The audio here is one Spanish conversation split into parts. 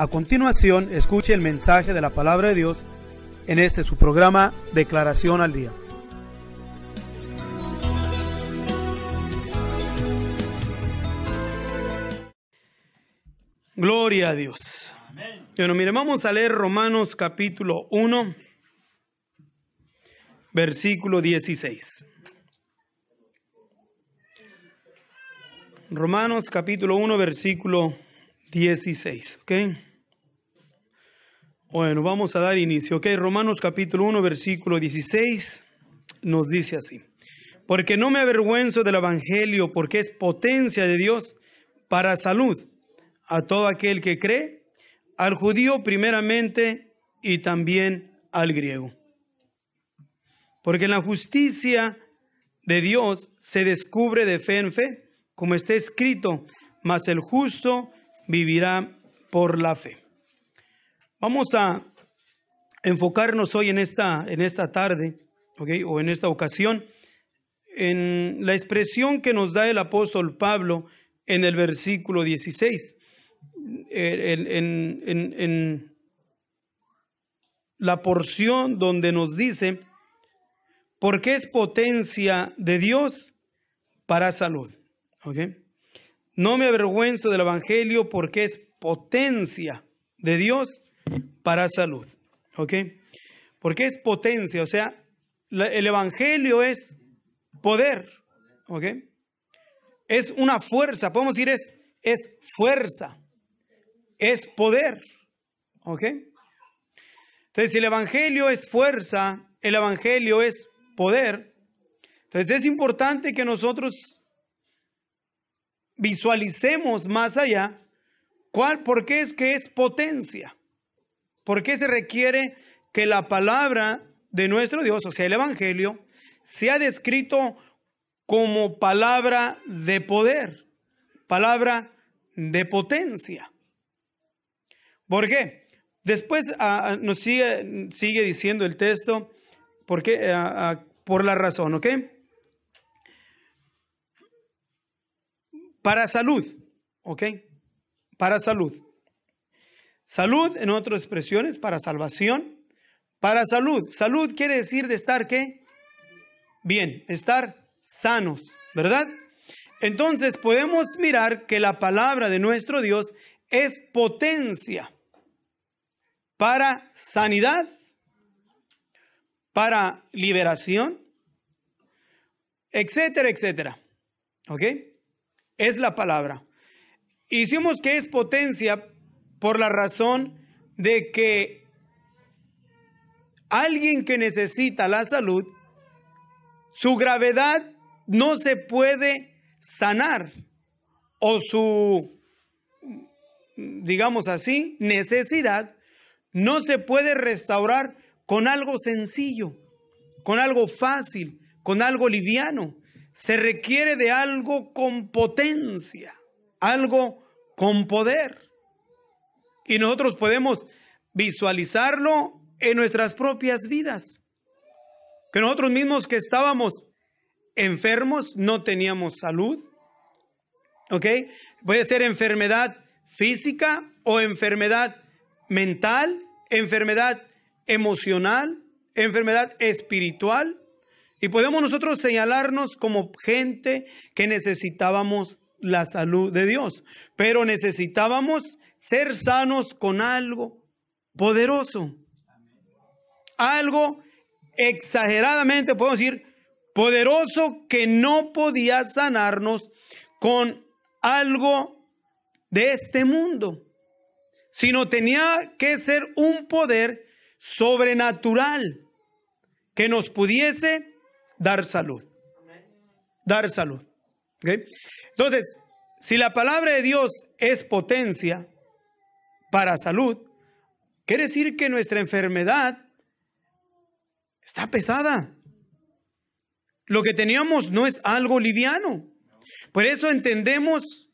A continuación, escuche el mensaje de la palabra de Dios en este su programa Declaración al Día. Gloria a Dios. Bueno, mire, vamos a leer Romanos capítulo 1, versículo 16. Romanos capítulo 1, versículo 16, ¿ok? Bueno, vamos a dar inicio. Ok, Romanos capítulo 1, versículo 16 nos dice así. Porque no me avergüenzo del Evangelio, porque es potencia de Dios para salud a todo aquel que cree, al judío primeramente y también al griego. Porque en la justicia de Dios se descubre de fe en fe, como está escrito, mas el justo vivirá por la fe. Vamos a enfocarnos hoy en esta, en esta tarde, o en esta ocasión, en la expresión que nos da el apóstol Pablo en el versículo 16, en, la porción donde nos dice, porque es potencia de Dios para salud. No me avergüenzo del Evangelio porque es potencia de Dios para salud. ¿Ok? Porque es potencia, o sea, el Evangelio es poder. ¿Ok? Es una fuerza, podemos decir es, es fuerza, es poder. ¿Ok? Entonces, si el Evangelio es fuerza, el Evangelio es poder, entonces es importante que nosotros visualicemos más allá cuál, por qué es que es potencia. ¿Por qué se requiere que la palabra de nuestro Dios, o sea, el Evangelio, sea descrito como palabra de poder, palabra de potencia? ¿Por qué? Después ah, ah, nos sigue, sigue, diciendo el texto, porque, ah, por la razón, ¿ok? Para salud, ¿ok? Para salud. Salud, en otras expresiones, para salvación. Para salud. Salud quiere decir de estar qué? Bien, estar sanos, ¿verdad? Entonces podemos mirar que la palabra de nuestro Dios es potencia para sanidad, para liberación, etcétera, etcétera. ¿Ok? Es la palabra. Hicimos que es potencia por la razón de que alguien que necesita la salud, su gravedad no se puede sanar o su, digamos así, necesidad no se puede restaurar con algo sencillo, con algo fácil, con algo liviano. Se requiere de algo con potencia, algo con poder y nosotros podemos visualizarlo en nuestras propias vidas. Que nosotros mismos que estábamos enfermos, no teníamos salud. ¿Ok? Puede ser enfermedad física o enfermedad mental, enfermedad emocional, enfermedad espiritual. Y podemos nosotros señalarnos como gente que necesitábamos la salud de Dios, pero necesitábamos ser sanos con algo poderoso. Algo exageradamente, podemos decir, poderoso que no podía sanarnos con algo de este mundo, sino tenía que ser un poder sobrenatural que nos pudiese dar salud. Dar salud. Entonces, si la palabra de Dios es potencia para salud, quiere decir que nuestra enfermedad está pesada. Lo que teníamos no es algo liviano. Por eso entendemos,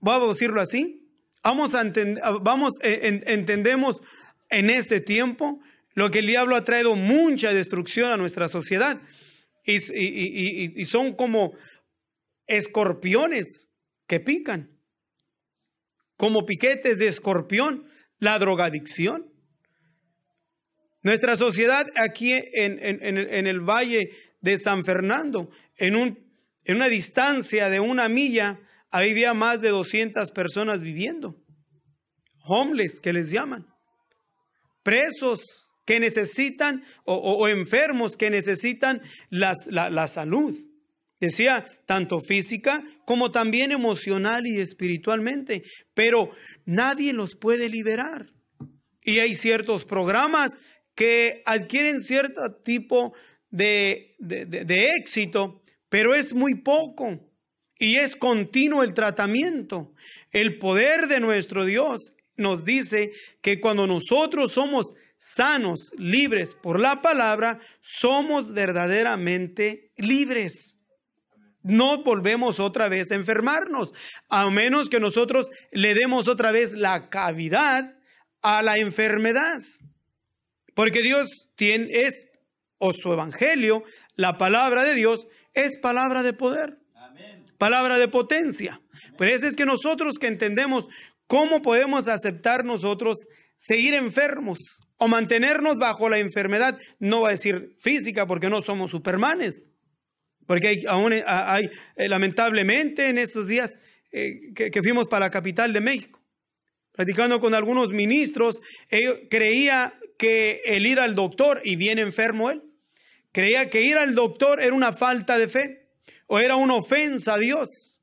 vamos a decirlo así, vamos, a entender, ah, eh, entendemos en este tiempo lo que el diablo ha traído mucha destrucción a nuestra sociedad. y son como escorpiones que pican, como piquetes de escorpión, la drogadicción. Nuestra sociedad aquí en, el, Valle de San Fernando, en, un, en una distancia de una milla, ahí había más de 200 personas viviendo, homeless que les llaman, presos que necesitan o, enfermos que necesitan la salud. Decía, tanto física como también emocional y espiritualmente, pero nadie los puede liberar. Y hay ciertos programas que adquieren cierto tipo de, éxito, pero es muy poco y es continuo el tratamiento. El poder de nuestro Dios nos dice que cuando nosotros somos sanos, libres por la palabra, somos verdaderamente libres no volvemos otra vez a enfermarnos, a menos que nosotros le demos otra vez la cavidad a la enfermedad. Porque Dios tiene, es, o su evangelio, la palabra de Dios, es palabra de poder, palabra de potencia. Por eso es que nosotros que entendemos cómo podemos aceptar nosotros seguir enfermos o mantenernos bajo la enfermedad, no va a decir física porque no somos supermanes, porque aún eh, hay, eh, lamentablemente en estos días eh, que, fuimos para la capital de México, platicando con algunos ministros, creía que el ir al doctor, y bien enfermo él, creía que ir al doctor era una falta de fe o era una ofensa a Dios.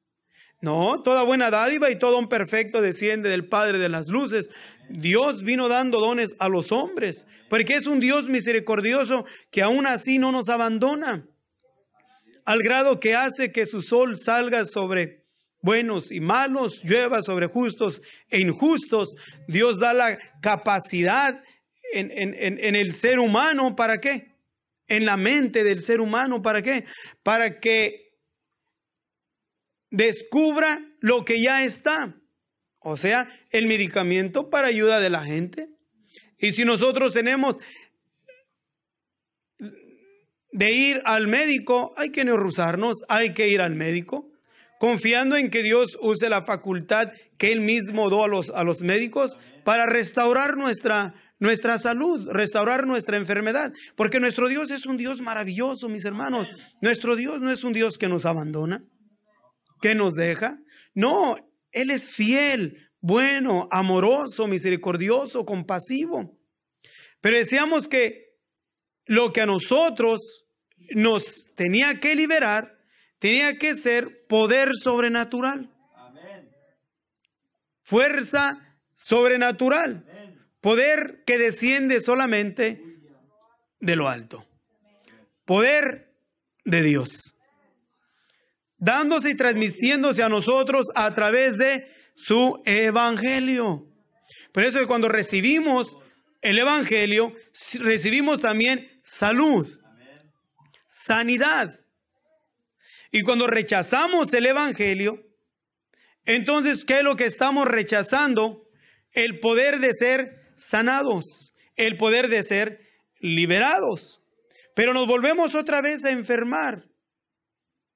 No, toda buena dádiva y todo un perfecto desciende del Padre de las Luces. Dios vino dando dones a los hombres, porque es un Dios misericordioso que aún así no nos abandona al grado que hace que su sol salga sobre buenos y malos, llueva sobre justos e injustos. Dios da la capacidad en, el ser humano, ¿para qué? En la mente del ser humano, ¿para qué? Para que descubra lo que ya está. O sea, el medicamento para ayuda de la gente. Y si nosotros tenemos de ir al médico, hay que rusarnos, hay que ir al médico, confiando en que Dios use la facultad que Él mismo dio a los, a los médicos para restaurar nuestra, nuestra salud, restaurar nuestra enfermedad. Porque nuestro Dios es un Dios maravilloso, mis hermanos. Nuestro Dios no es un Dios que nos abandona, que nos deja. No, Él es fiel, bueno, amoroso, misericordioso, compasivo. Pero decíamos que lo que a nosotros nos tenía que liberar, tenía que ser poder sobrenatural. Fuerza sobrenatural. Poder que desciende solamente de lo alto. Poder de Dios. Dándose y transmitiéndose a nosotros a través de su evangelio. Por eso que cuando recibimos el evangelio, recibimos también salud sanidad. Y cuando rechazamos el Evangelio, entonces, ¿qué es lo que estamos rechazando? El poder de ser sanados, el poder de ser liberados. Pero nos volvemos otra vez a enfermar,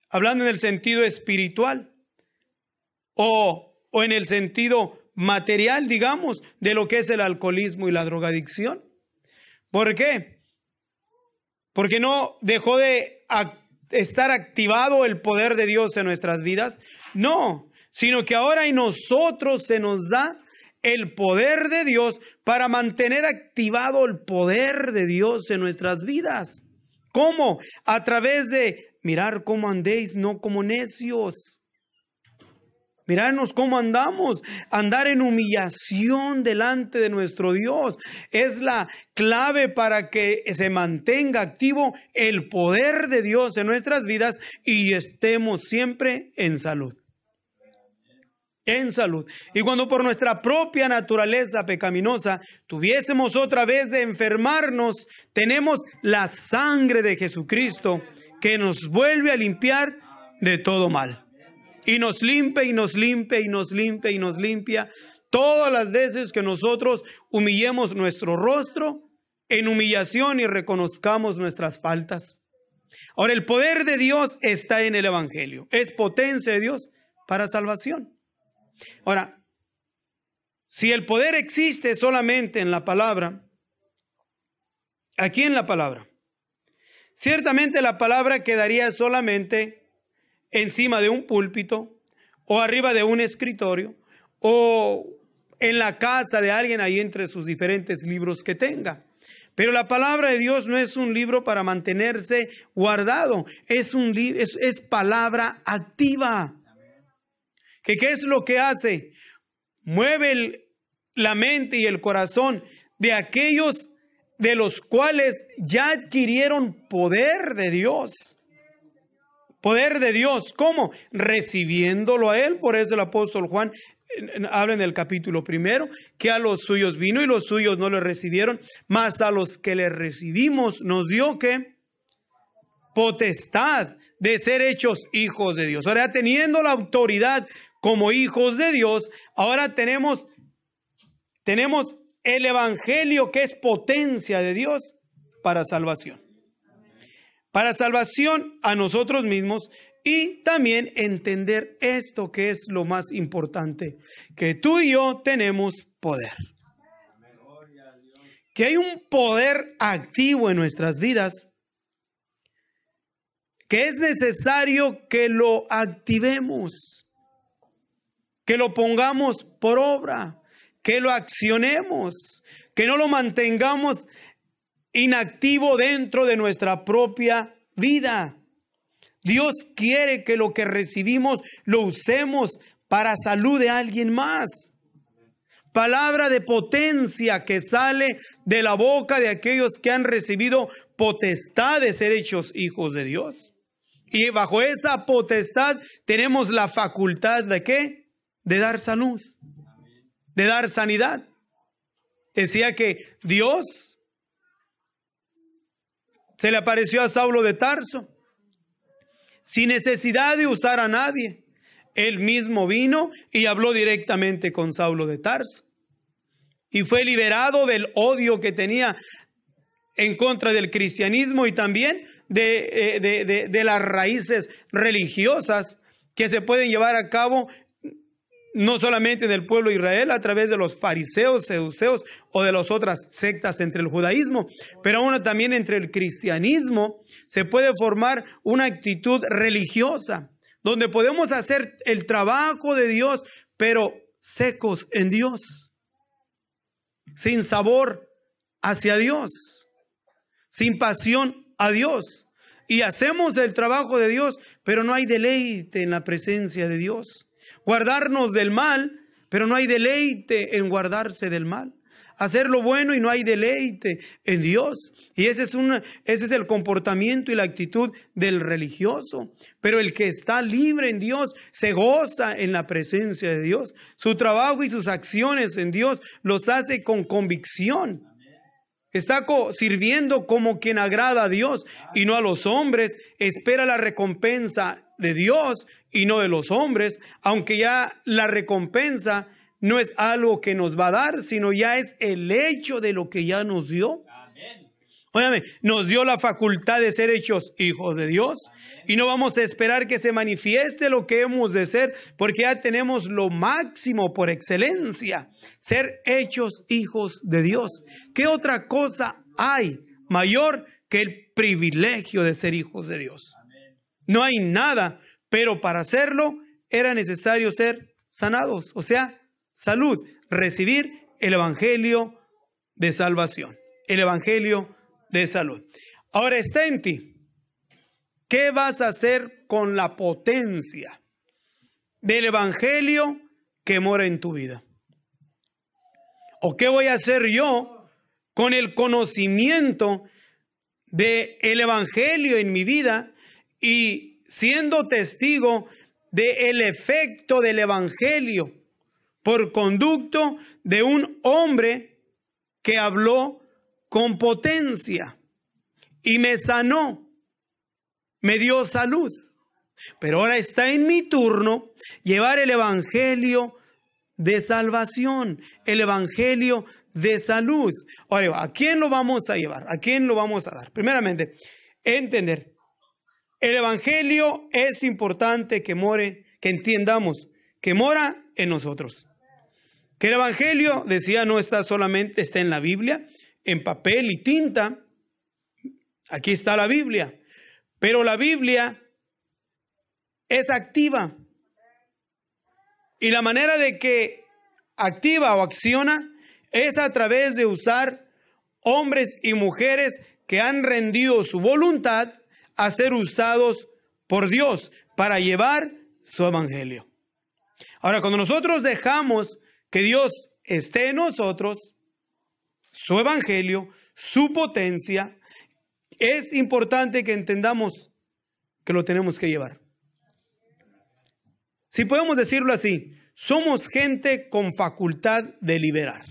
hablando en el sentido espiritual o, o en el sentido material, digamos, de lo que es el alcoholismo y la drogadicción. ¿Por qué? Porque no dejó de estar activado el poder de Dios en nuestras vidas. No, sino que ahora en nosotros se nos da el poder de Dios para mantener activado el poder de Dios en nuestras vidas. ¿Cómo? A través de mirar cómo andéis, no como necios. Mirarnos cómo andamos. Andar en humillación delante de nuestro Dios es la clave para que se mantenga activo el poder de Dios en nuestras vidas y estemos siempre en salud. En salud. Y cuando por nuestra propia naturaleza pecaminosa tuviésemos otra vez de enfermarnos, tenemos la sangre de Jesucristo que nos vuelve a limpiar de todo mal. Y nos limpia y nos limpia y nos limpia y nos limpia. Todas las veces que nosotros humillemos nuestro rostro en humillación y reconozcamos nuestras faltas. Ahora, el poder de Dios está en el Evangelio. Es potencia de Dios para salvación. Ahora, si el poder existe solamente en la palabra, aquí en la palabra, ciertamente la palabra quedaría solamente encima de un púlpito o arriba de un escritorio o en la casa de alguien ahí entre sus diferentes libros que tenga. Pero la palabra de Dios no es un libro para mantenerse guardado, es, un es, es palabra activa. ¿Que, ¿Qué es lo que hace? Mueve la mente y el corazón de aquellos de los cuales ya adquirieron poder de Dios. Poder de Dios, ¿cómo? Recibiéndolo a Él. Por eso el apóstol Juan habla en el capítulo primero, que a los suyos vino y los suyos no le recibieron, mas a los que le recibimos nos dio que potestad de ser hechos hijos de Dios. Ahora teniendo la autoridad como hijos de Dios, ahora tenemos, tenemos el Evangelio que es potencia de Dios para salvación para salvación a nosotros mismos y también entender esto que es lo más importante, que tú y yo tenemos poder. Que hay un poder activo en nuestras vidas, que es necesario que lo activemos, que lo pongamos por obra, que lo accionemos, que no lo mantengamos inactivo dentro de nuestra propia vida. Dios quiere que lo que recibimos lo usemos para salud de alguien más. Palabra de potencia que sale de la boca de aquellos que han recibido potestad de ser hechos hijos de Dios. Y bajo esa potestad tenemos la facultad de qué? De dar salud, de dar sanidad. Decía que Dios se le apareció a Saulo de Tarso, sin necesidad de usar a nadie. Él mismo vino y habló directamente con Saulo de Tarso. Y fue liberado del odio que tenía en contra del cristianismo y también de, eh, de, de las raíces religiosas que se pueden llevar a cabo no solamente en el pueblo de Israel, a través de los fariseos, seduceos o de las otras sectas entre el judaísmo, pero aún también entre el cristianismo, se puede formar una actitud religiosa, donde podemos hacer el trabajo de Dios, pero secos en Dios, sin sabor hacia Dios, sin pasión a Dios. Y hacemos el trabajo de Dios, pero no hay deleite en la presencia de Dios guardarnos del mal, pero no hay deleite en guardarse del mal. Hacer lo bueno y no hay deleite en Dios. Y ese es, una, ese es el comportamiento y la actitud del religioso. Pero el que está libre en Dios se goza en la presencia de Dios. Su trabajo y sus acciones en Dios los hace con convicción. Está sirviendo como quien agrada a Dios y no a los hombres. Espera la recompensa de Dios y no de los hombres, aunque ya la recompensa no es algo que nos va a dar, sino ya es el hecho de lo que ya nos dio. Amén. nos dio la facultad de ser hechos hijos de Dios y no vamos a esperar que se manifieste lo que hemos de ser, porque ya tenemos lo máximo por excelencia, ser hechos hijos de Dios. ¿Qué otra cosa hay mayor que el privilegio de ser hijos de Dios? no hay nada, pero para hacerlo era necesario ser sanados, o sea, salud, recibir el Evangelio de salvación, el Evangelio de salud. Ahora está en ti. ¿Qué vas a hacer con la potencia del Evangelio que mora en tu vida? ¿O qué voy a hacer yo con el conocimiento del el Evangelio en mi vida y siendo testigo del el efecto del Evangelio por conducto de un hombre que habló con potencia y me sanó, me dio salud. Pero ahora está en mi turno llevar el Evangelio de salvación, el Evangelio de salud. Ahora, ¿a quién lo vamos a llevar? ¿A quién lo vamos a dar? Primeramente, entender el Evangelio es importante que more, que entiendamos, que mora en nosotros. Que el Evangelio, decía, no está solamente, está en la Biblia, en papel y tinta. Aquí está la Biblia. Pero la Biblia es activa. Y la manera de que activa o acciona es a través de usar hombres y mujeres que han rendido su voluntad a ser usados por Dios para llevar su evangelio. Ahora, cuando nosotros dejamos que Dios esté en nosotros, su evangelio, su potencia, es importante que entendamos que lo tenemos que llevar. Si podemos decirlo así, somos gente con facultad de liberar.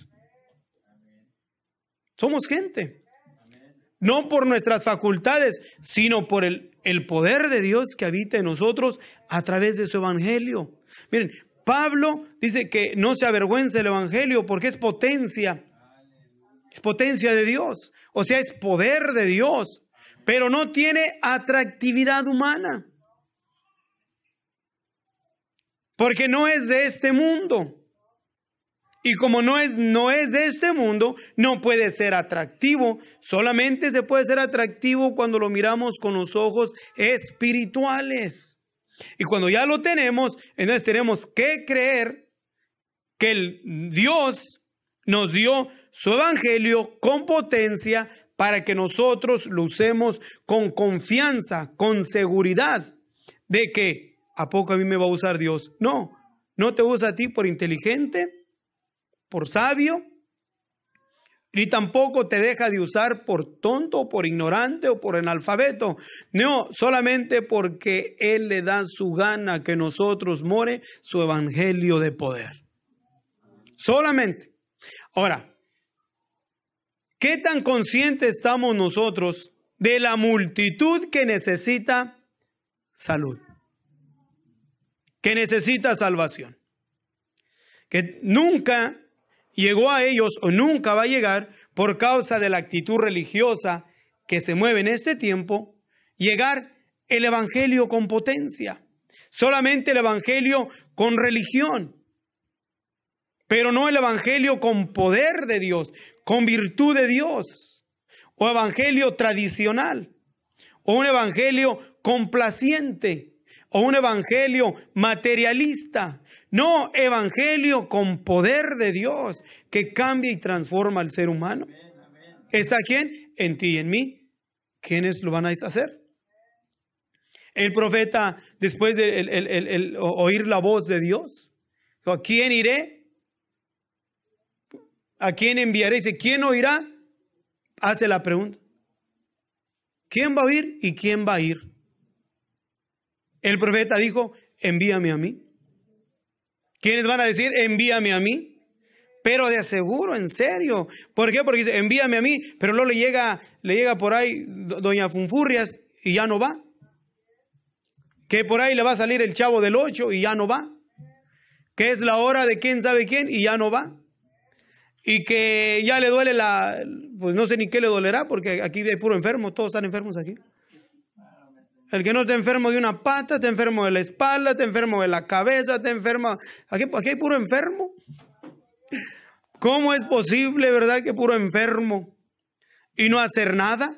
Somos gente no por nuestras facultades, sino por el, el, poder de Dios que habita en nosotros a través de su evangelio. Miren, Pablo dice que no se avergüence el evangelio porque es potencia, es potencia de Dios, o sea, es poder de Dios, pero no tiene atractividad humana. Porque no es de este mundo. Y como no es, no es de este mundo, no puede ser atractivo. Solamente se puede ser atractivo cuando lo miramos con los ojos espirituales. Y cuando ya lo tenemos, entonces tenemos que creer que el Dios nos dio su evangelio con potencia para que nosotros lo usemos con confianza, con seguridad de que a poco a mí me va a usar Dios. No, no te usa a ti por inteligente, por sabio, ni tampoco te deja de usar por tonto, por ignorante o por analfabeto. No, solamente porque Él le da su gana que nosotros more su evangelio de poder. Solamente. Ahora, ¿qué tan conscientes estamos nosotros de la multitud que necesita salud? Que necesita salvación. Que nunca llegó a ellos o nunca va a llegar por causa de la actitud religiosa que se mueve en este tiempo, llegar el Evangelio con potencia, solamente el Evangelio con religión, pero no el Evangelio con poder de Dios, con virtud de Dios, o Evangelio tradicional, o un Evangelio complaciente, o un Evangelio materialista, no, evangelio con poder de Dios que cambia y transforma al ser humano. ¿Está quién? En ti y en mí. ¿Quiénes lo van a hacer? El profeta, después de el, oír la voz de Dios, ¿a quién iré? ¿A quién enviaré? Dice, ¿quién oirá? Hace la pregunta. ¿Quién va a oír y quién va a ir? El profeta dijo, envíame a mí. ¿Quiénes van a decir, envíame a mí? Pero de aseguro, en serio. ¿Por qué? Porque dice, envíame a mí, pero luego le llega, le llega por ahí doña Funfurrias y ya no va. Que por ahí le va a salir el chavo del 8 y ya no va. Que es la hora de quién sabe quién y ya no va. Y que ya le duele la, pues no sé ni qué le dolerá, porque aquí hay puro enfermo, todos están enfermos aquí. El que no te enfermo de una pata, te enfermo de la espalda, te enfermo de la cabeza, te enfermo... Aquí, qué hay puro enfermo. ¿Cómo es posible, verdad, que puro enfermo y no hacer nada?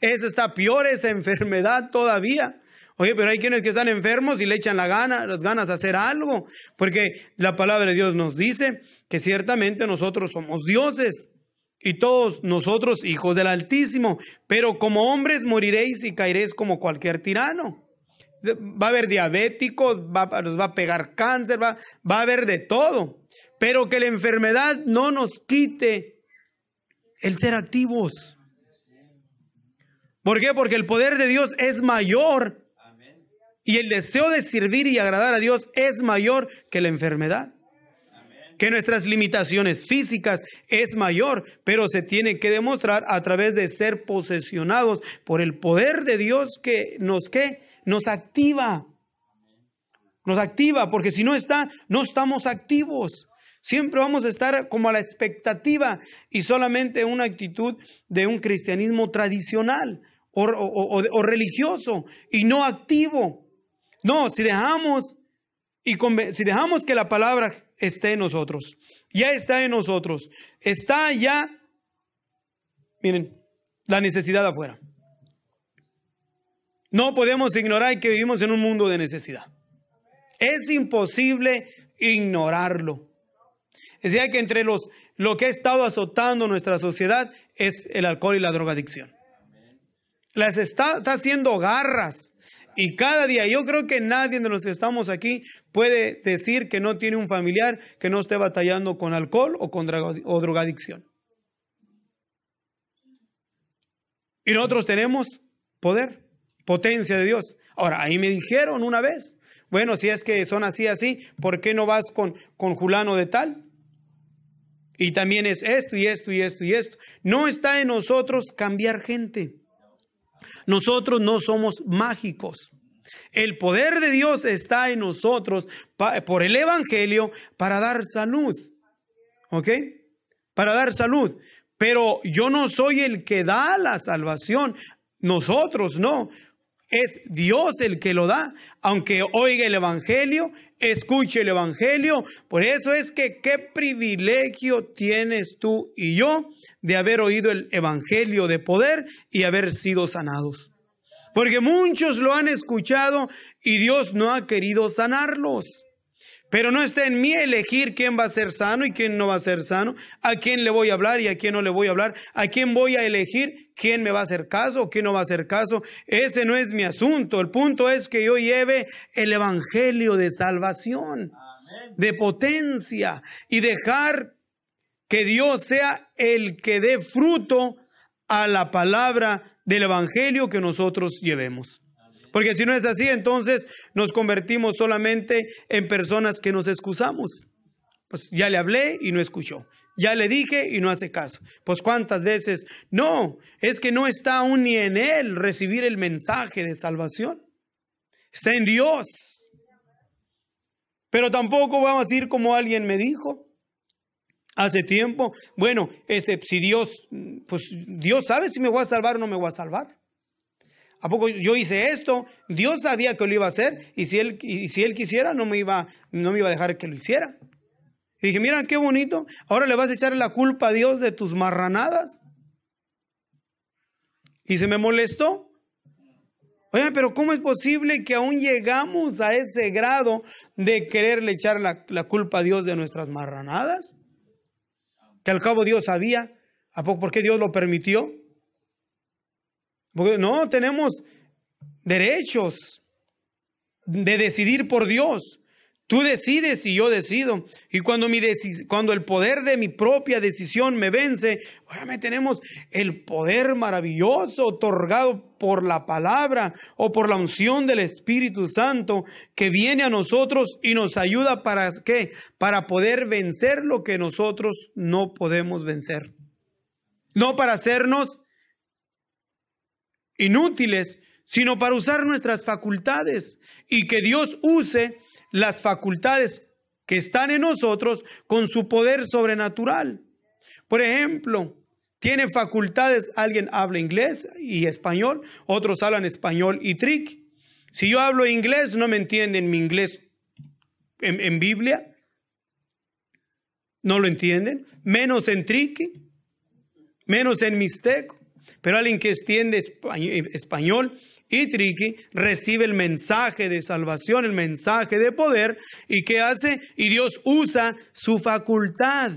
Eso está peor, esa enfermedad todavía. Oye, pero hay quienes que están enfermos y le echan la gana, las ganas a hacer algo, porque la palabra de Dios nos dice que ciertamente nosotros somos dioses y todos nosotros hijos del Altísimo, pero como hombres moriréis y caeréis como cualquier tirano. Va a haber diabéticos, va, nos va a pegar cáncer, va, va a haber de todo, pero que la enfermedad no nos quite el ser activos. ¿Por qué? Porque el poder de Dios es mayor y el deseo de servir y agradar a Dios es mayor que la enfermedad que nuestras limitaciones físicas es mayor, pero se tiene que demostrar a través de ser posesionados por el poder de Dios que nos que nos activa. Nos activa, porque si no está, no estamos activos. Siempre vamos a estar como a la expectativa y solamente una actitud de un cristianismo tradicional o religioso y no activo. No, si dejamos y si dejamos que la palabra esté en nosotros, ya está en nosotros, está ya, miren, la necesidad afuera. No podemos ignorar que vivimos en un mundo de necesidad. Es imposible ignorarlo. Es decir, que entre los, lo que ha estado azotando nuestra sociedad es el alcohol y la drogadicción. Las está, está haciendo garras y cada día, yo creo que nadie de los que estamos aquí puede decir que no tiene un familiar que no esté batallando con alcohol o con o drogadicción. Y nosotros tenemos poder, potencia de Dios. Ahora, ahí me dijeron una vez, bueno, si es que son así, así, ¿por qué no vas con, con Julano de tal? Y también es esto y esto y esto y esto. No está en nosotros cambiar gente. Nosotros no somos mágicos. El poder de Dios está en nosotros por el Evangelio para dar salud. ¿Ok? Para dar salud. Pero yo no soy el que da la salvación. Nosotros no. Es Dios el que lo da. Aunque oiga el Evangelio, escuche el Evangelio. Por eso es que qué privilegio tienes tú y yo de haber oído el Evangelio de poder y haber sido sanados. Porque muchos lo han escuchado y Dios no ha querido sanarlos. Pero no está en mí elegir quién va a ser sano y quién no va a ser sano, a quién le voy a hablar y a quién no le voy a hablar, a quién voy a elegir quién me va a hacer caso, quién no va a hacer caso. Ese no es mi asunto. El punto es que yo lleve el Evangelio de salvación, de potencia, y dejar que Dios sea el que dé fruto a la palabra del Evangelio que nosotros llevemos. Porque si no es así, entonces nos convertimos solamente en personas que nos excusamos. Pues ya le hablé y no escuchó. Ya le dije y no hace caso. Pues cuántas veces, no, es que no está aún ni en él recibir el mensaje de salvación. Está en Dios. Pero tampoco vamos a ir como alguien me dijo hace tiempo. Bueno, este, si Dios, pues Dios sabe si me voy a salvar o no me voy a salvar. ¿A poco yo hice esto? Dios sabía que lo iba a hacer y si él, si él quisiera no me iba a dejar que lo hiciera. Y dije, mira qué bonito, ahora le vas a echar la culpa a Dios de tus marranadas. Y se me molestó. Oye, pero ¿cómo es posible que aún llegamos a ese grado de quererle echar la, culpa a Dios de nuestras marranadas? Que al cabo Dios sabía. ¿A poco, ¿Por qué Dios lo permitió? Porque no tenemos derechos de decidir por Dios. Tú decides y yo decido. Y cuando, cuando el poder de mi propia decisión me vence, ahora tenemos el poder maravilloso otorgado por la palabra o por la unción del Espíritu Santo que viene a nosotros y nos ayuda para qué? Para poder vencer lo que nosotros no podemos vencer. No para hacernos inútiles, sino para usar nuestras facultades y que Dios use las facultades que están en nosotros con su poder sobrenatural. Por ejemplo, tiene facultades, alguien habla inglés y español, otros hablan español y trick. Si yo hablo inglés, no me entienden mi inglés en, Biblia. No lo entienden. Menos en trique, menos en mixteco. Pero alguien que extiende español y Triqui recibe el mensaje de salvación, el mensaje de poder, y ¿qué hace? Y Dios usa su facultad,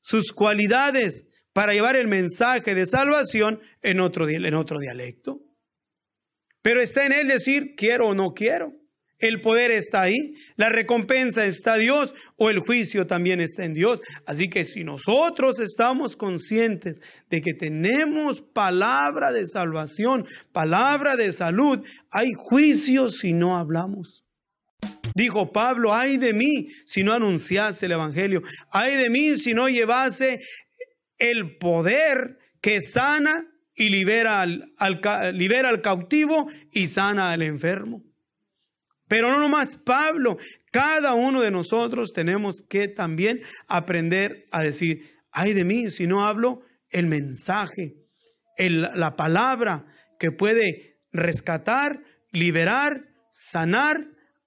sus cualidades para llevar el mensaje de salvación en otro, en otro dialecto. Pero está en él decir, quiero o no quiero. El poder está ahí, la recompensa está Dios o el juicio también está en Dios. Así que si nosotros estamos conscientes de que tenemos palabra de salvación, palabra de salud, hay juicio si no hablamos. Dijo Pablo, ay de mí si no anunciase el Evangelio, ay de mí si no llevase el poder que sana y libera libera al cautivo y sana al enfermo. Pero no nomás Pablo, cada uno de nosotros tenemos que también aprender a decir, ay de mí, si no hablo el mensaje, la palabra que puede rescatar, liberar, sanar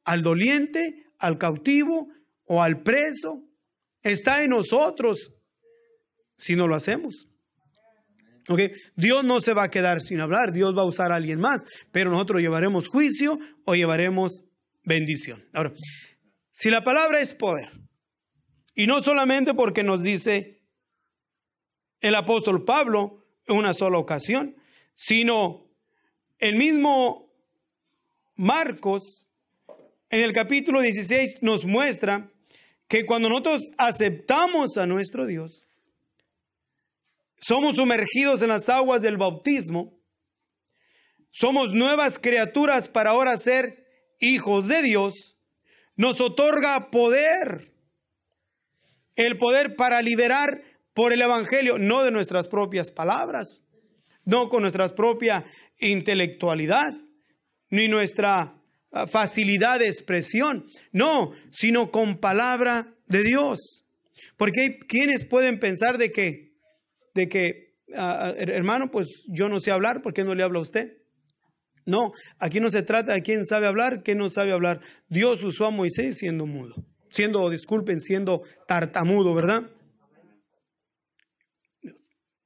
al doliente, al cautivo o al preso. Está en nosotros si no lo hacemos. Okay. Dios no se va a quedar sin hablar, Dios va a usar a alguien más, pero nosotros llevaremos juicio o llevaremos bendición. Ahora, si la palabra es poder, y no solamente porque nos dice el apóstol Pablo en una sola ocasión, sino el mismo Marcos en el capítulo 16 nos muestra que cuando nosotros aceptamos a nuestro Dios, somos sumergidos en las aguas del bautismo, somos nuevas criaturas para ahora ser hijos de Dios, nos otorga poder. El poder para liberar por el Evangelio, no de nuestras propias palabras, no con nuestra propia intelectualidad, ni nuestra ah, facilidad de expresión, no, sino con palabra de Dios. Porque hay quienes pueden pensar de que, de que, ah, ah, hermano, pues yo no sé hablar, ¿por qué no le habla a usted? No, aquí no se trata de quién sabe hablar, quién no sabe hablar. Dios usó a Moisés siendo mudo, siendo, disculpen, siendo tartamudo, ¿verdad?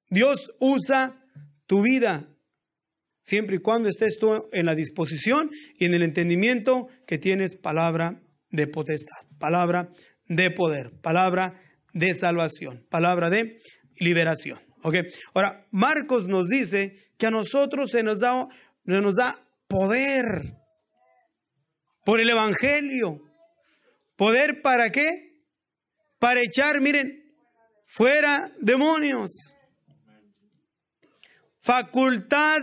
Dios usa tu vida siempre y cuando estés tú en la disposición y en el entendimiento que tienes palabra de potestad, palabra de poder, palabra de salvación, palabra de liberación. ¿Ok? Ahora, Marcos nos dice que a nosotros se nos da nos da poder por el Evangelio. ¿Poder para qué? Para echar, miren, fuera demonios. Facultad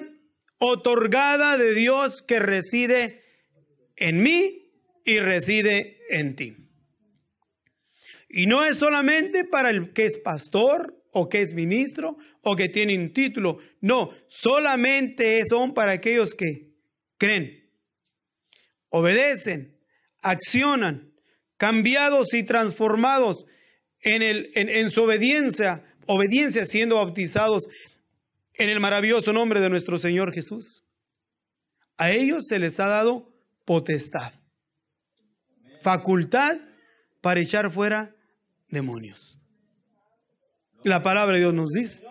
otorgada de Dios que reside en mí y reside en ti. Y no es solamente para el que es pastor, o que es ministro o que tiene un título. No, solamente son para aquellos que creen, obedecen, accionan, cambiados y transformados en, el, en su obediencia, obediencia siendo bautizados en el maravilloso nombre de nuestro Señor Jesús. A ellos se les ha dado potestad, facultad para echar fuera demonios. La palabra de Dios nos dice.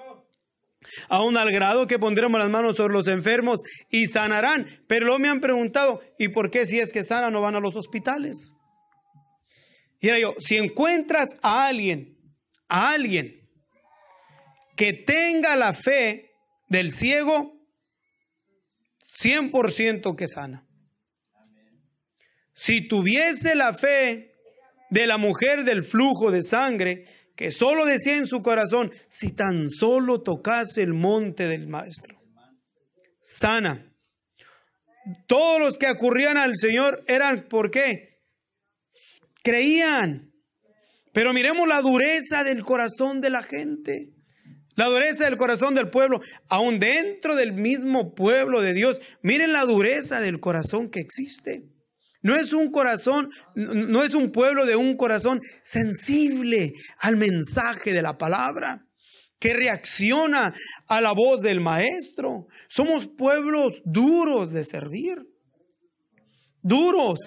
Aún al grado que pondremos las manos sobre los enfermos y sanarán. Pero luego me han preguntado, ¿y por qué si es que sana no van a los hospitales? Y yo, si encuentras a alguien, a alguien que tenga la fe del ciego, 100% que sana. Si tuviese la fe de la mujer del flujo de sangre, que solo decía en su corazón, si tan solo tocase el monte del maestro. Sana. Todos los que acurrían al Señor eran, ¿por qué? Creían. Pero miremos la dureza del corazón de la gente. La dureza del corazón del pueblo, aún dentro del mismo pueblo de Dios, miren la dureza del corazón que existe. No es un corazón, no es un pueblo de un corazón sensible al mensaje de la palabra, que reacciona a la voz del maestro. Somos pueblos duros de servir, duros,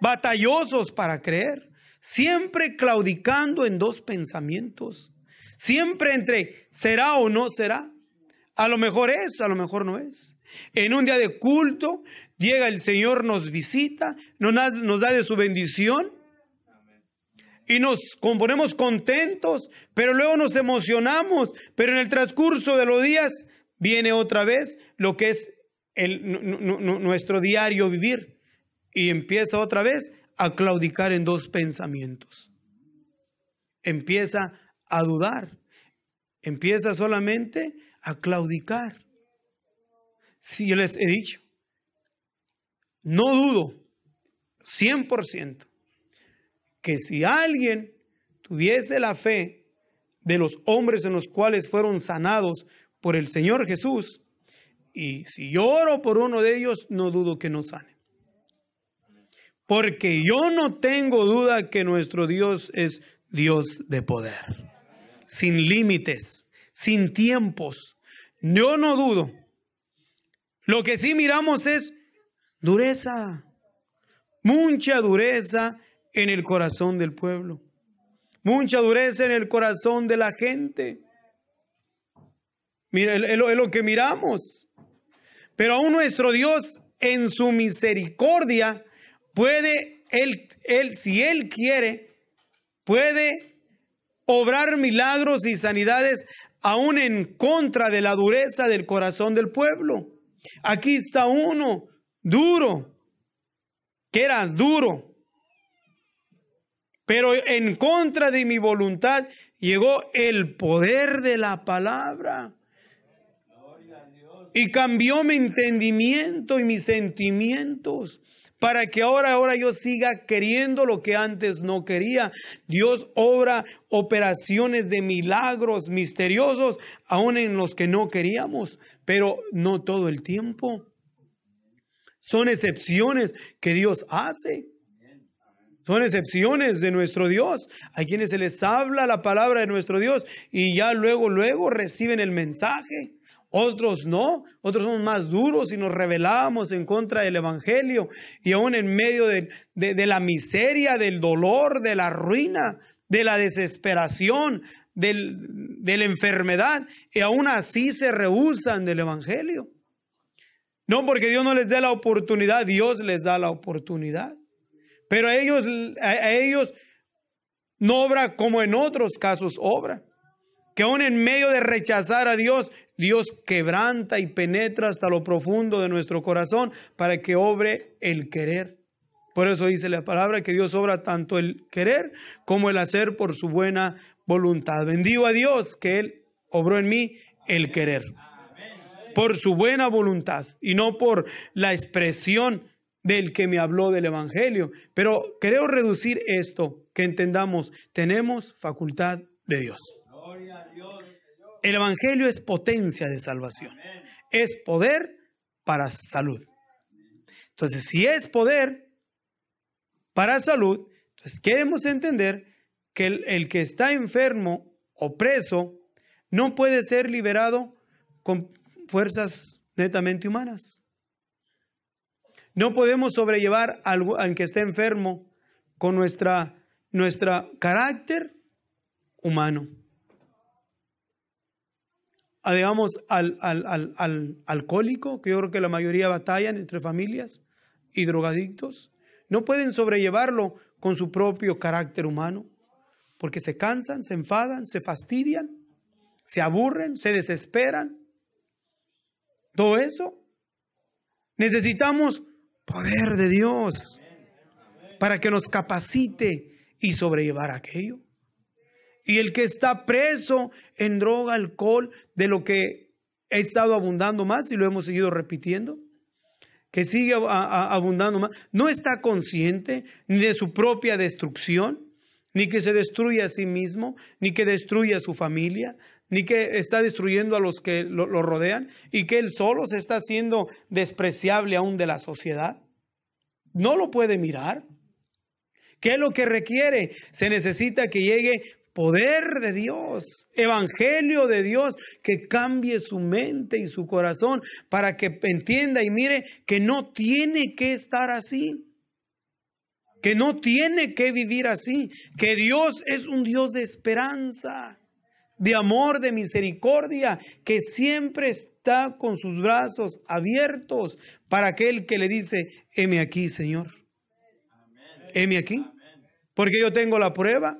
batallosos para creer, siempre claudicando en dos pensamientos, siempre entre será o no será. A lo mejor es, a lo mejor no es. En un día de culto Llega el Señor, nos visita, nos da de su bendición y nos componemos contentos, pero luego nos emocionamos, pero en el transcurso de los días viene otra vez lo que es el, nuestro diario vivir y empieza otra vez a claudicar en dos pensamientos. Empieza a dudar, empieza solamente a claudicar. Si yo les he dicho, no dudo 100% que si alguien tuviese la fe de los hombres en los cuales fueron sanados por el Señor Jesús, y si yo oro por uno de ellos, no dudo que no sane. Porque yo no tengo duda que nuestro Dios es Dios de poder, sin límites, sin tiempos. Yo no dudo. Lo que sí miramos es Dureza, mucha dureza en el corazón del pueblo, mucha dureza en el corazón de la gente. Mira, es lo, que miramos. Pero aún nuestro Dios, en su misericordia, puede, él, él, si Él quiere, puede obrar milagros y sanidades aún en contra de la dureza del corazón del pueblo. Aquí está uno duro, que era duro, pero en contra de mi voluntad llegó el poder de la palabra y cambió mi entendimiento y mis sentimientos para que ahora, ahora yo siga queriendo lo que antes no quería. Dios obra operaciones de milagros misteriosos, aún en los que no queríamos, pero no todo el tiempo. Son excepciones que Dios hace. Son excepciones de nuestro Dios. Hay quienes se les habla la palabra de nuestro Dios y ya luego, luego reciben el mensaje. Otros no, otros somos más duros y nos rebelamos en contra del Evangelio. Y aún en medio de, la miseria, del dolor, de la ruina, de la desesperación, de la enfermedad, y aún así se rehusan del Evangelio. No porque Dios no les dé la oportunidad, Dios les da la oportunidad. Pero a ellos, a ellos no obra como en otros casos obra. Que aún en medio de rechazar a Dios, Dios quebranta y penetra hasta lo profundo de nuestro corazón para que obre el querer. Por eso dice la palabra que Dios obra tanto el querer como el hacer por su buena voluntad. Bendigo a Dios que Él obró en mí el querer por su buena voluntad y no por la expresión del que me habló del Evangelio. Pero creo reducir esto, que entendamos, tenemos facultad de Dios. El Evangelio es potencia de salvación, es poder para salud. Entonces, si es poder para salud, entonces queremos entender que el, el que está enfermo o preso no puede ser liberado con, fuerzas netamente humanas. No podemos sobrellevar al que esté enfermo, con nuestro carácter humano. digamos al, al, al, al, alcohólico, que yo creo que la mayoría batallan entre familias y drogadictos, no pueden sobrellevarlo con su propio carácter humano, porque se cansan, se enfadan, se fastidian, se aburren, se desesperan, todo eso. Necesitamos poder de Dios para que nos capacite y sobrellevar aquello. Y el que está preso en droga, alcohol, de lo que he estado abundando más y lo hemos seguido repitiendo, que sigue abundando más, no está consciente ni de su propia destrucción, ni que se destruya a sí mismo, ni que destruya a su familia, ni que está destruyendo a los que lo, rodean, y que él solo se está haciendo despreciable aún de la sociedad. No lo puede mirar. ¿Qué es lo que requiere? Se necesita que llegue poder de Dios, evangelio de Dios, que cambie su mente y su corazón para que entienda y mire que no tiene que estar así, que no tiene que vivir así, que Dios es un Dios de esperanza, de amor, de misericordia, que siempre está con sus brazos abiertos para aquel que le dice, heme aquí, Señor. Heme aquí. Porque yo tengo la prueba.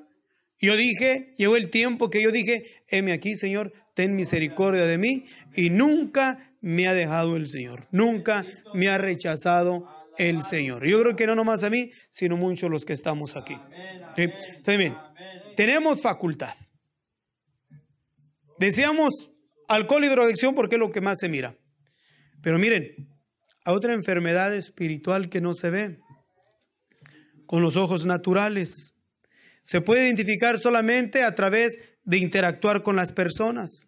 Yo dije, llegó el tiempo que yo dije, heme aquí, Señor, ten misericordia de mí. Y nunca me ha dejado el Señor. Nunca me ha rechazado el Señor. Yo creo que no nomás a mí, sino muchos los que estamos aquí. tenemos facultad. Decíamos alcohol y drogadicción porque es lo que más se mira. Pero miren, a otra enfermedad espiritual que no se ve con los ojos naturales. Se puede identificar solamente a través de interactuar con las personas,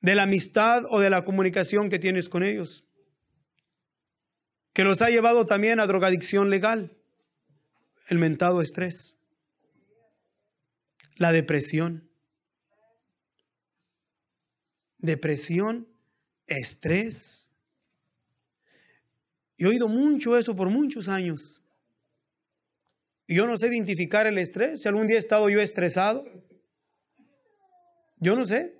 de la amistad o de la comunicación que tienes con ellos, que los ha llevado también a drogadicción legal, el mentado estrés, la depresión depresión, estrés. Y he oído mucho eso por muchos años. yo no sé identificar el estrés. Si algún día he estado yo estresado, yo no sé.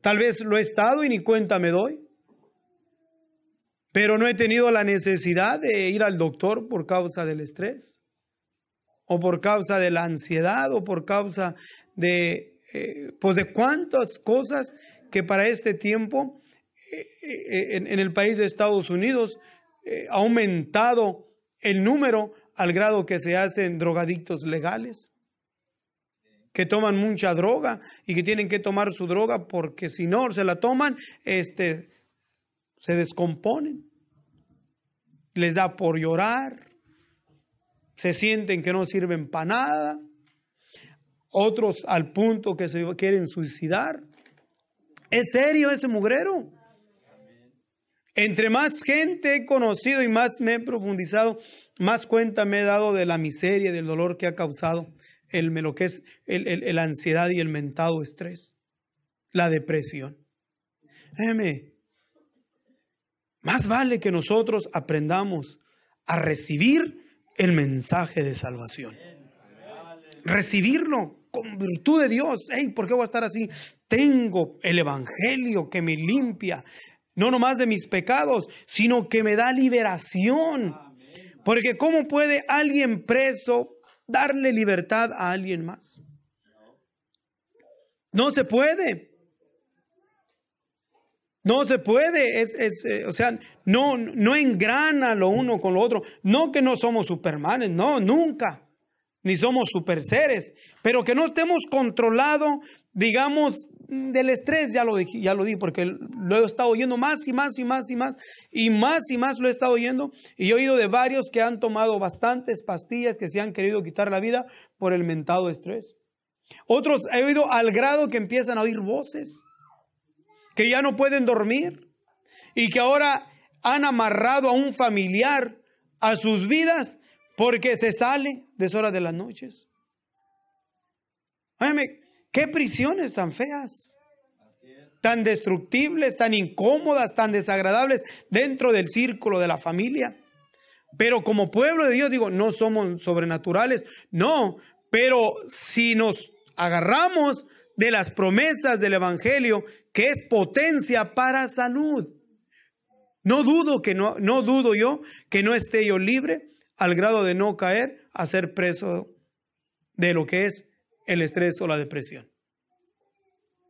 Tal vez lo he estado y ni cuenta me doy. Pero no he tenido la necesidad de ir al doctor por causa del estrés, o por causa de la ansiedad, o por causa de, eh, pues de cuántas cosas que para este tiempo eh, eh, en, el país de Estados Unidos eh, ha aumentado el número al grado que se hacen drogadictos legales, que toman mucha droga y que tienen que tomar su droga porque si no se la toman, este, se descomponen, les da por llorar, se sienten que no sirven para nada, otros al punto que se quieren suicidar. Es serio ese mugrero. Entre más gente he conocido y más me he profundizado, más cuenta me he dado de la miseria y del dolor que ha causado el, lo que es el, ansiedad y el mentado estrés, la depresión. Déjeme, más vale que nosotros aprendamos a recibir el mensaje de salvación. Recibirlo con virtud de Dios. Hey, ¿por qué voy a estar así? Tengo el Evangelio que me limpia, no nomás de mis pecados, sino que me da liberación. Porque ¿cómo puede alguien preso darle libertad a alguien más? No se puede. No se puede, eh, o sea, no, no engrana lo uno con lo otro. No que no somos supermanes, no, nunca ni somos super seres, pero que no estemos controlados, digamos, del estrés, ya lo, dije, ya lo di, porque lo he estado oyendo más y más y más y más, y más y más lo he estado oyendo, y he oído de varios que han tomado bastantes pastillas que se han querido quitar la vida por el mentado estrés. Otros he oído al grado que empiezan a oír voces, que ya no pueden dormir, y que ahora han amarrado a un familiar a sus vidas porque se sale ¿Deshoras de las noches. Óyeme, qué prisiones tan feas, tan destructibles, tan incómodas, tan desagradables dentro del círculo de la familia. Pero como pueblo de Dios, digo, no somos sobrenaturales, no, pero si nos agarramos de las promesas del Evangelio, que es potencia para salud. No dudo que no, no dudo yo que no esté yo libre al grado de no caer a ser preso de lo que es el estrés o la depresión.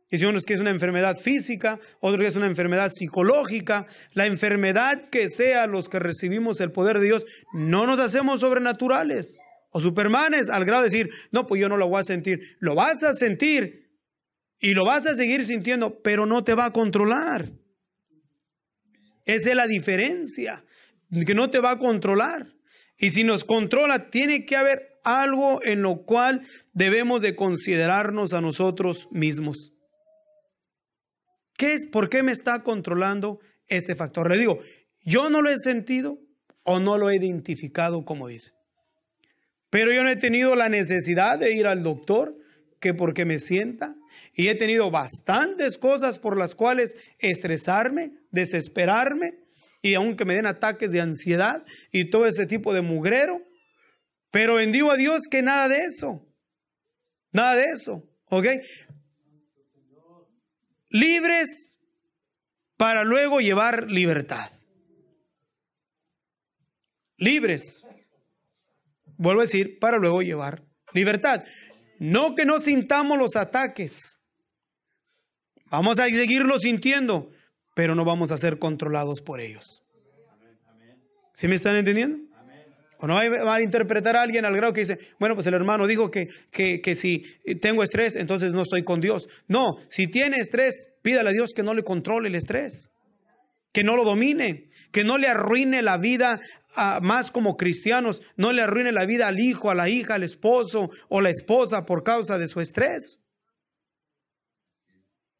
Y si uno es que es una enfermedad física, otro que es una enfermedad psicológica, la enfermedad que sea los que recibimos el poder de Dios, no nos hacemos sobrenaturales o supermanes al grado de decir, no, pues yo no lo voy a sentir. Lo vas a sentir y lo vas a seguir sintiendo, pero no te va a controlar. Esa es la diferencia, que no te va a controlar. Y si nos controla, tiene que haber algo en lo cual debemos de considerarnos a nosotros mismos. ¿Qué, ¿Por qué me está controlando este factor? Le digo, yo no lo he sentido o no lo he identificado como dice. Pero yo no he tenido la necesidad de ir al doctor que porque me sienta. Y he tenido bastantes cosas por las cuales estresarme, desesperarme, y aunque me den ataques de ansiedad y todo ese tipo de mugrero, pero bendigo a Dios que nada de eso, nada de eso, ¿ok? Libres para luego llevar libertad. Libres, vuelvo a decir, para luego llevar libertad. No que no sintamos los ataques. Vamos a seguirlo sintiendo pero no vamos a ser controlados por ellos. ¿Sí me están entendiendo? O no va a interpretar a alguien al grado que dice, bueno, pues el hermano dijo que, que, si tengo estrés, entonces no estoy con Dios. No, si tiene estrés, pídale a Dios que no le controle el estrés, que no lo domine, que no le arruine la vida a, más como cristianos, no le arruine la vida al hijo, a la hija, al esposo o la esposa por causa de su estrés.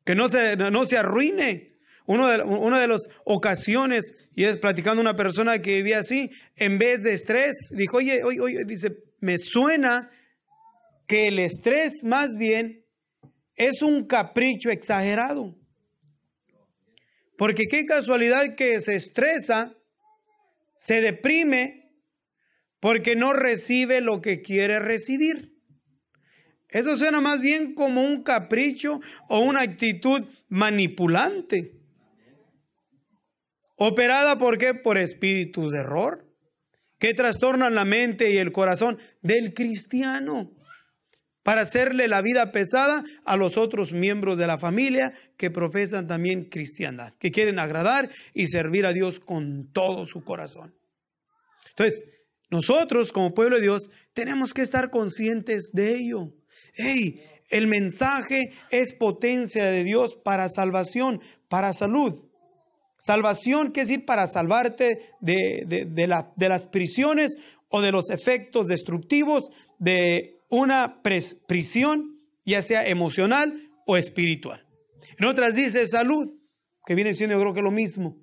Que no se, no se arruine una de, de las ocasiones, y es platicando una persona que vivía así, en vez de estrés, dijo, oye, oye, oye, dice, me suena que el estrés más bien es un capricho exagerado. Porque qué casualidad que se estresa, se deprime, porque no recibe lo que quiere recibir. Eso suena más bien como un capricho o una actitud manipulante. ¿Operada por qué? Por espíritu de error que trastornan la mente y el corazón del cristiano para hacerle la vida pesada a los otros miembros de la familia que profesan también cristiandad, que quieren agradar y servir a Dios con todo su corazón. Entonces, nosotros como pueblo de Dios tenemos que estar conscientes de ello. Hey, el mensaje es potencia de Dios para salvación, para salud. Salvación que decir para salvarte de, las prisiones o de los efectos destructivos de una prisión, ya sea emocional o espiritual. En otras dice salud, que viene siendo yo creo que lo mismo.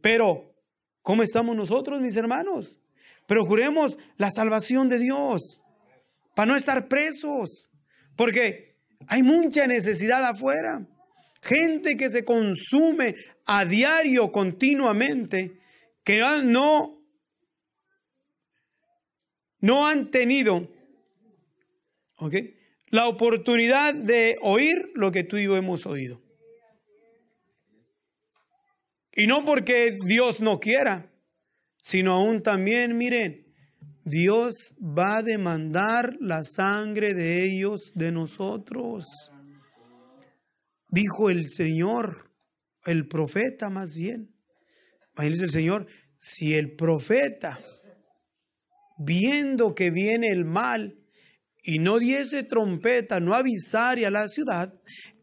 Pero, ¿cómo estamos nosotros, mis hermanos? Procuremos la salvación de Dios para no estar presos, porque hay mucha necesidad afuera gente que se consume a diario continuamente, que no, no han tenido la oportunidad de oír lo que tú y yo hemos oído. Y no porque Dios no quiera, sino aún también, miren, Dios va a demandar la sangre de ellos, de nosotros dijo el Señor, el profeta más bien. Imagínense el Señor, si el profeta, viendo que viene el mal, y no diese trompeta, no avisare a la ciudad,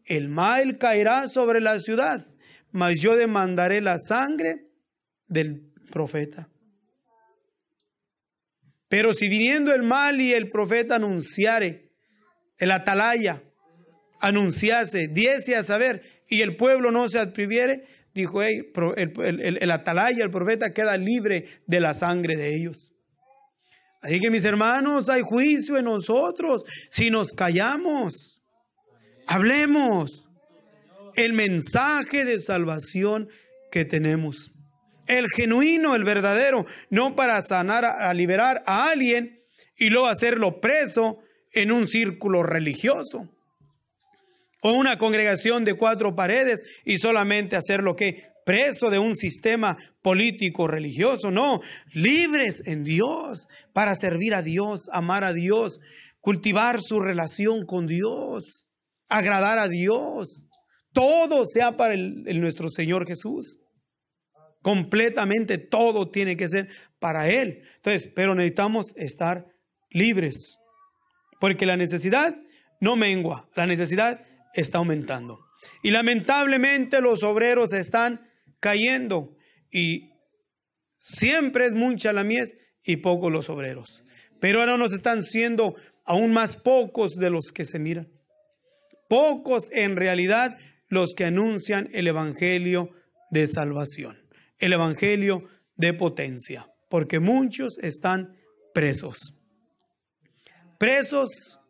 el mal caerá sobre la ciudad, mas yo demandaré la sangre del profeta. Pero si viniendo el mal y el profeta anunciare el atalaya, anunciase, diese a saber, y el pueblo no se adpriviere, dijo el, el, atalaya, el profeta queda libre de la sangre de ellos. Así que mis hermanos, hay juicio en nosotros si nos callamos. Hablemos el mensaje de salvación que tenemos. El genuino, el verdadero, no para sanar, a liberar a alguien y luego hacerlo preso en un círculo religioso o una congregación de cuatro paredes y solamente hacer lo que preso de un sistema político religioso, no, libres en Dios para servir a Dios, amar a Dios, cultivar su relación con Dios, agradar a Dios. Todo sea para nuestro Señor Jesús. Completamente todo tiene que ser para Él. Entonces, pero necesitamos estar libres, porque la necesidad no mengua, la necesidad está aumentando. Y lamentablemente los obreros están cayendo y siempre es mucha la mies y pocos los obreros. Pero ahora nos están siendo aún más pocos de los que se miran. Pocos en realidad los que anuncian el Evangelio de salvación, el Evangelio de potencia, porque muchos están presos. Presos,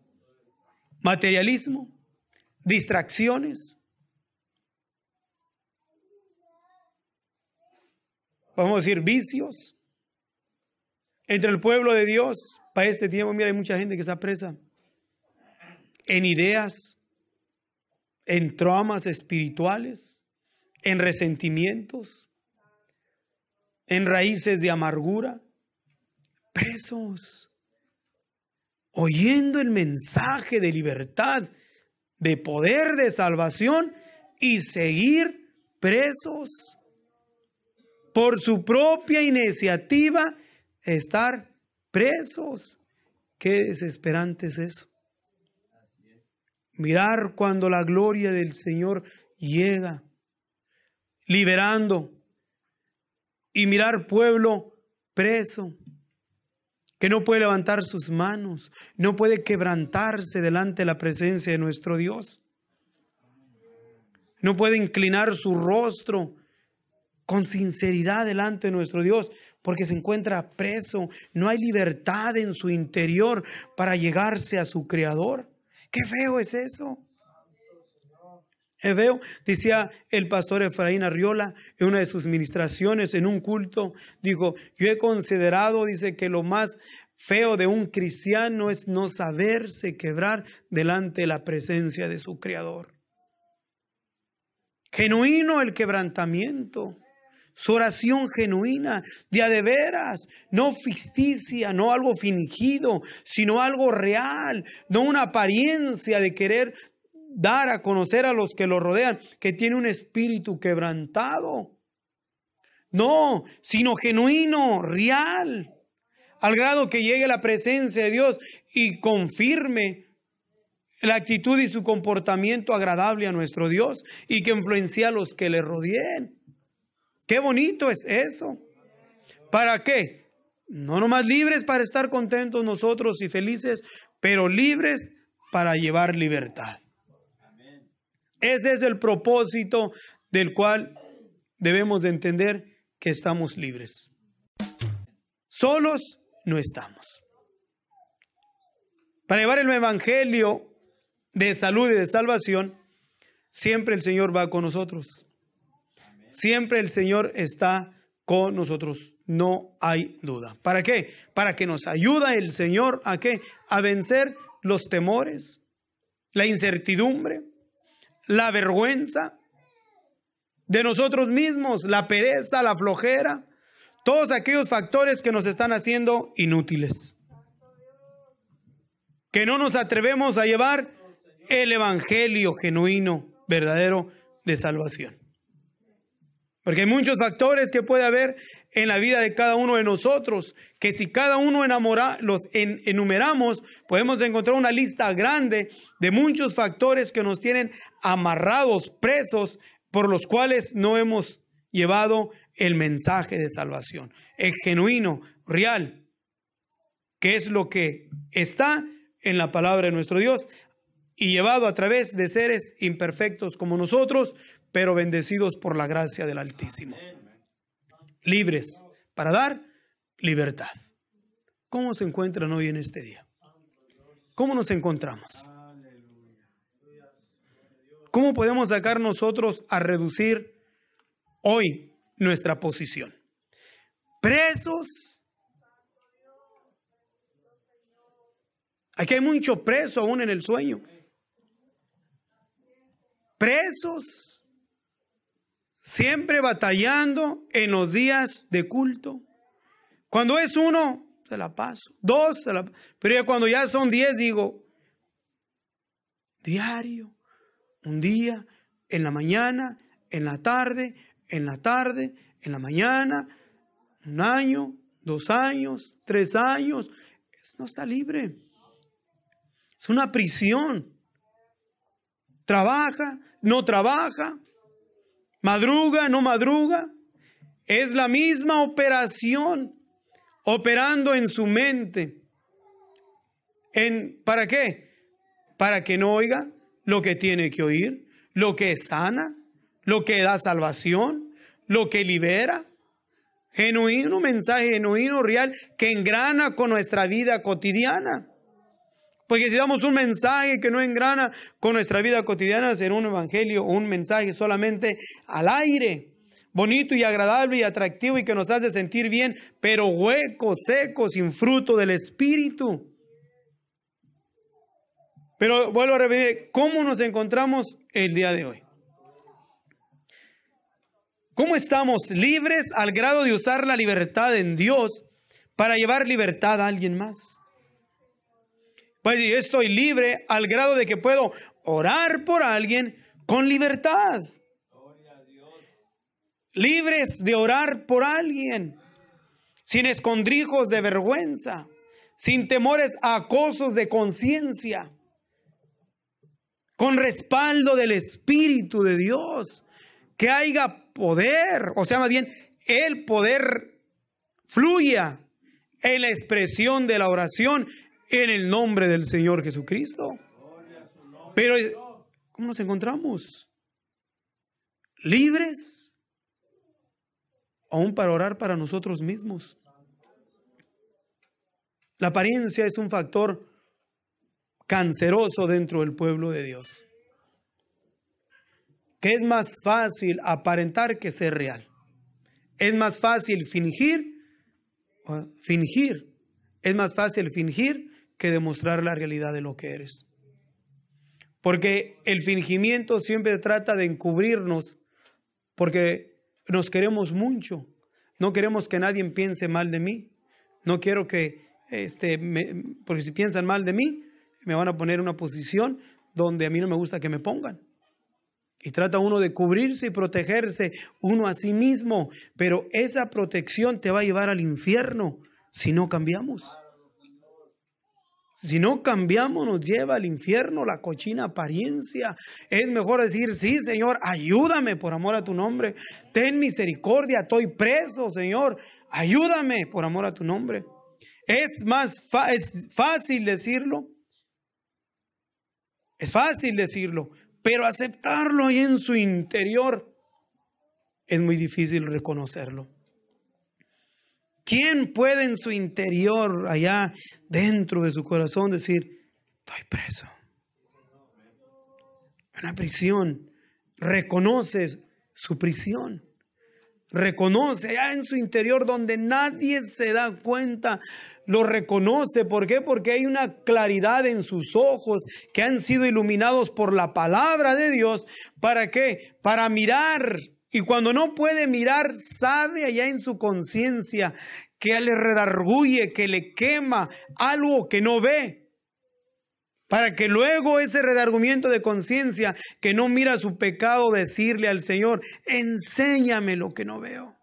materialismo, distracciones. Podemos decir vicios. Entre el pueblo de Dios, para este tiempo, mira, hay mucha gente que está presa en ideas, en traumas espirituales, en resentimientos, en raíces de amargura, presos, oyendo el mensaje de libertad de poder, de salvación y seguir presos por su propia iniciativa, estar presos. Qué desesperante es eso. Mirar cuando la gloria del Señor llega, liberando, y mirar pueblo preso que no puede levantar sus manos, no puede quebrantarse delante de la presencia de nuestro Dios. No puede inclinar su rostro con sinceridad delante de nuestro Dios, porque se encuentra preso. No hay libertad en su interior para llegarse a su Creador. Qué feo es eso hebreo, decía el pastor Efraín Arriola en una de sus ministraciones, en un culto, dijo, yo he considerado, dice, que lo más feo de un cristiano es no saberse quebrar delante de la presencia de su Creador. Genuino el quebrantamiento, su oración genuina, de a de veras, no ficticia, no algo fingido, sino algo real, no una apariencia de querer dar a conocer a los que lo rodean que tiene un espíritu quebrantado. No, sino genuino, real, al grado que llegue la presencia de Dios y confirme la actitud y su comportamiento agradable a nuestro Dios y que influencia a los que le rodeen. Qué bonito es eso. ¿Para qué? No nomás libres para estar contentos nosotros y felices, pero libres para llevar libertad. Ese es el propósito del cual debemos de entender que estamos libres. Solos no estamos. Para llevar el Evangelio de salud y de salvación, siempre el Señor va con nosotros. Siempre el Señor está con nosotros. No hay duda. ¿Para qué? Para que nos ayuda el Señor a qué? A vencer los temores, la incertidumbre, la vergüenza de nosotros mismos, la pereza, la flojera, todos aquellos factores que nos están haciendo inútiles. Que no nos atrevemos a llevar el evangelio genuino, verdadero de salvación. Porque hay muchos factores que puede haber en la vida de cada uno de nosotros, que si cada uno enamora, los enumeramos, podemos encontrar una lista grande de muchos factores que nos tienen amarrados, presos, por los cuales no hemos llevado el mensaje de salvación. El genuino, real, que es lo que está en la palabra de nuestro Dios y llevado a través de seres imperfectos como nosotros, pero bendecidos por la gracia del Altísimo libres para dar libertad. ¿Cómo se encuentran hoy en este día? ¿Cómo nos encontramos? ¿Cómo podemos sacar nosotros a reducir hoy nuestra posición? Presos. Aquí hay mucho preso aún en el sueño. Presos siempre batallando en los días de culto. Cuando es uno, se la paso. Dos, se la Pero cuando ya son diez, digo, diario, un día, en la mañana, en la tarde, en la tarde, en la mañana, un año, dos años, tres años. No está libre. Es una prisión. Trabaja, no trabaja, madruga, no madruga, es la misma operación operando en su mente. ¿En, ¿Para qué? Para que no oiga lo que tiene que oír, lo que sana, lo que da salvación, lo que libera. Genuino, mensaje genuino, real, que engrana con nuestra vida cotidiana. Porque si damos un mensaje que no engrana con nuestra vida cotidiana, será un evangelio, un mensaje solamente al aire, bonito y agradable y atractivo y que nos hace sentir bien, pero hueco, seco, sin fruto del espíritu. Pero vuelvo a repetir, ¿cómo nos encontramos el día de hoy? ¿Cómo estamos libres al grado de usar la libertad en Dios para llevar libertad a alguien más? Pues yo estoy libre al grado de que puedo orar por alguien con libertad. Libres de orar por alguien, sin escondrijos de vergüenza, sin temores acosos de conciencia, con respaldo del Espíritu de Dios, que haya poder, o sea, más bien, el poder fluya en la expresión de la oración en el nombre del Señor Jesucristo. Pero, ¿cómo nos encontramos? Libres, aún para orar para nosotros mismos. La apariencia es un factor canceroso dentro del pueblo de Dios. Que es más fácil aparentar que ser real. Es más fácil fingir, fingir. Es más fácil fingir que demostrar la realidad de lo que eres. Porque el fingimiento siempre trata de encubrirnos porque nos queremos mucho. No queremos que nadie piense mal de mí. No quiero que, este, porque si piensan mal de mí, me van a poner en una posición donde a mí no me gusta que me pongan. Y trata uno de cubrirse y protegerse uno a sí mismo, pero esa protección te va a llevar al infierno si no cambiamos. Si no cambiamos, nos lleva al infierno la cochina apariencia. Es mejor decir, sí, Señor, ayúdame por amor a tu nombre. Ten misericordia, estoy preso, Señor. Ayúdame por amor a tu nombre. Es más es fácil decirlo. Es fácil decirlo, pero aceptarlo ahí en su interior es muy difícil reconocerlo. ¿Quién puede en su interior, allá dentro de su corazón, decir, estoy preso? en Una prisión. Reconoce su prisión. Reconoce allá en su interior donde nadie se da cuenta. Lo reconoce. ¿Por qué? Porque hay una claridad en sus ojos que han sido iluminados por la palabra de Dios. ¿Para qué? Para mirar y cuando no puede mirar, sabe allá en su conciencia que le redarguye, que le quema algo que no ve. Para que luego ese redargumento de conciencia que no mira su pecado, decirle al Señor, enséñame lo que no veo.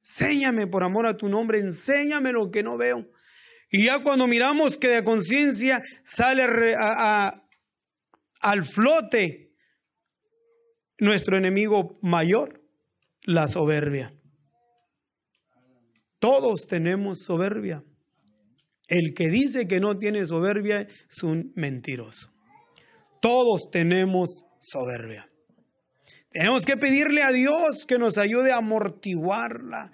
Enséñame por amor a tu nombre, enséñame lo que no veo. Y ya cuando miramos que de conciencia sale al flote nuestro enemigo mayor, la soberbia. Todos tenemos soberbia. El que dice que no tiene soberbia es un mentiroso. Todos tenemos soberbia. Tenemos que pedirle a Dios que nos ayude a amortiguarla,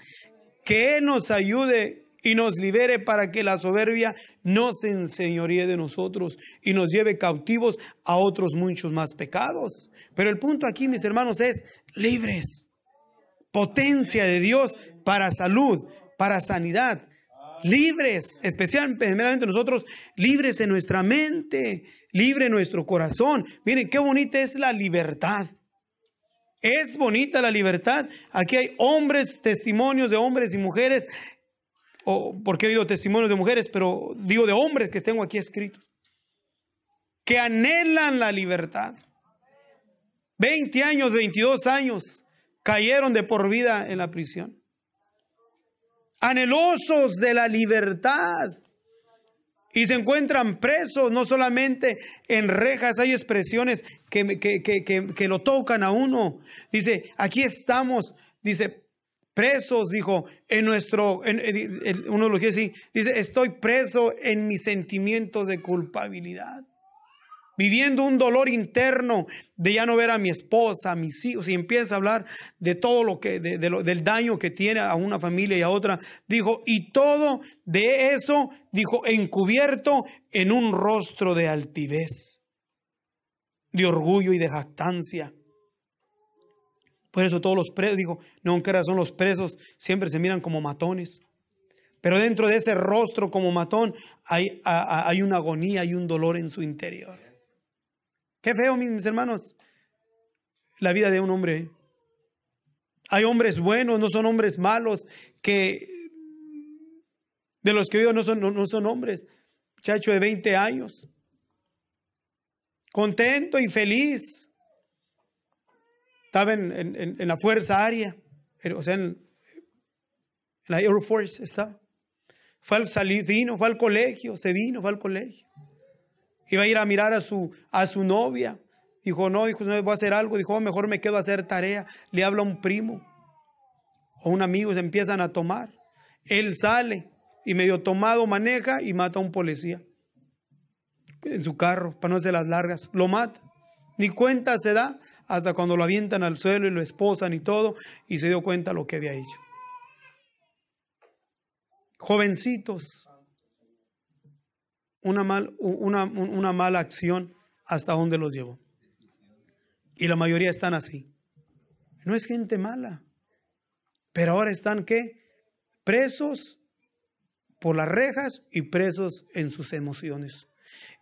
que Él nos ayude y nos libere para que la soberbia no se enseñoree de nosotros y nos lleve cautivos a otros muchos más pecados. Pero el punto aquí, mis hermanos, es libres. Potencia de Dios para salud, para sanidad. Libres, especialmente nosotros, libres en nuestra mente, libre en nuestro corazón. Miren qué bonita es la libertad. Es bonita la libertad. Aquí hay hombres, testimonios de hombres y mujeres o qué digo testimonios de mujeres, pero digo de hombres que tengo aquí escritos, que anhelan la libertad. 20 años, 22 años, cayeron de por vida en la prisión. Anhelosos de la libertad. Y se encuentran presos, no solamente en rejas, hay expresiones que, que, que, lo tocan a uno. Dice, aquí estamos, dice, presos, dijo, en nuestro, uno lo quiere decir, dice, estoy preso en mis sentimientos de culpabilidad viviendo un dolor interno de ya no ver a mi esposa, a mis hijos, y empieza a hablar de todo lo que, del daño que tiene a una familia y a otra, dijo, y todo de eso, dijo, encubierto en un rostro de altivez, de orgullo y de jactancia. Por eso todos los presos, dijo, no, aunque son los presos, siempre se miran como matones. Pero dentro de ese rostro como matón hay, hay una agonía y un dolor en su interior. Qué feo, mis hermanos, la vida de un hombre. Hay hombres buenos, no son hombres malos, que de los que yo no son, no, son hombres. Muchacho de 20 años, contento y feliz. Estaba en, la Fuerza Aérea, o sea, en, la Air Force está. Fue vino, fue al colegio, se vino, fue al colegio. Iba a ir a mirar a su, a su novia. Dijo, no, dijo, no, voy a hacer algo. Dijo, oh, mejor me quedo a hacer tarea. Le habla a un primo o un amigo, se empiezan a tomar. Él sale y medio tomado maneja y mata a un policía en su carro, para no hacer las largas. Lo mata. Ni cuenta se da hasta cuando lo avientan al suelo y lo esposan y todo, y se dio cuenta lo que había hecho. Jovencitos, una, mal, una, mala acción hasta donde los llevó. Y la mayoría están así. No es gente mala. Pero ahora están qué? Presos por las rejas y presos en sus emociones.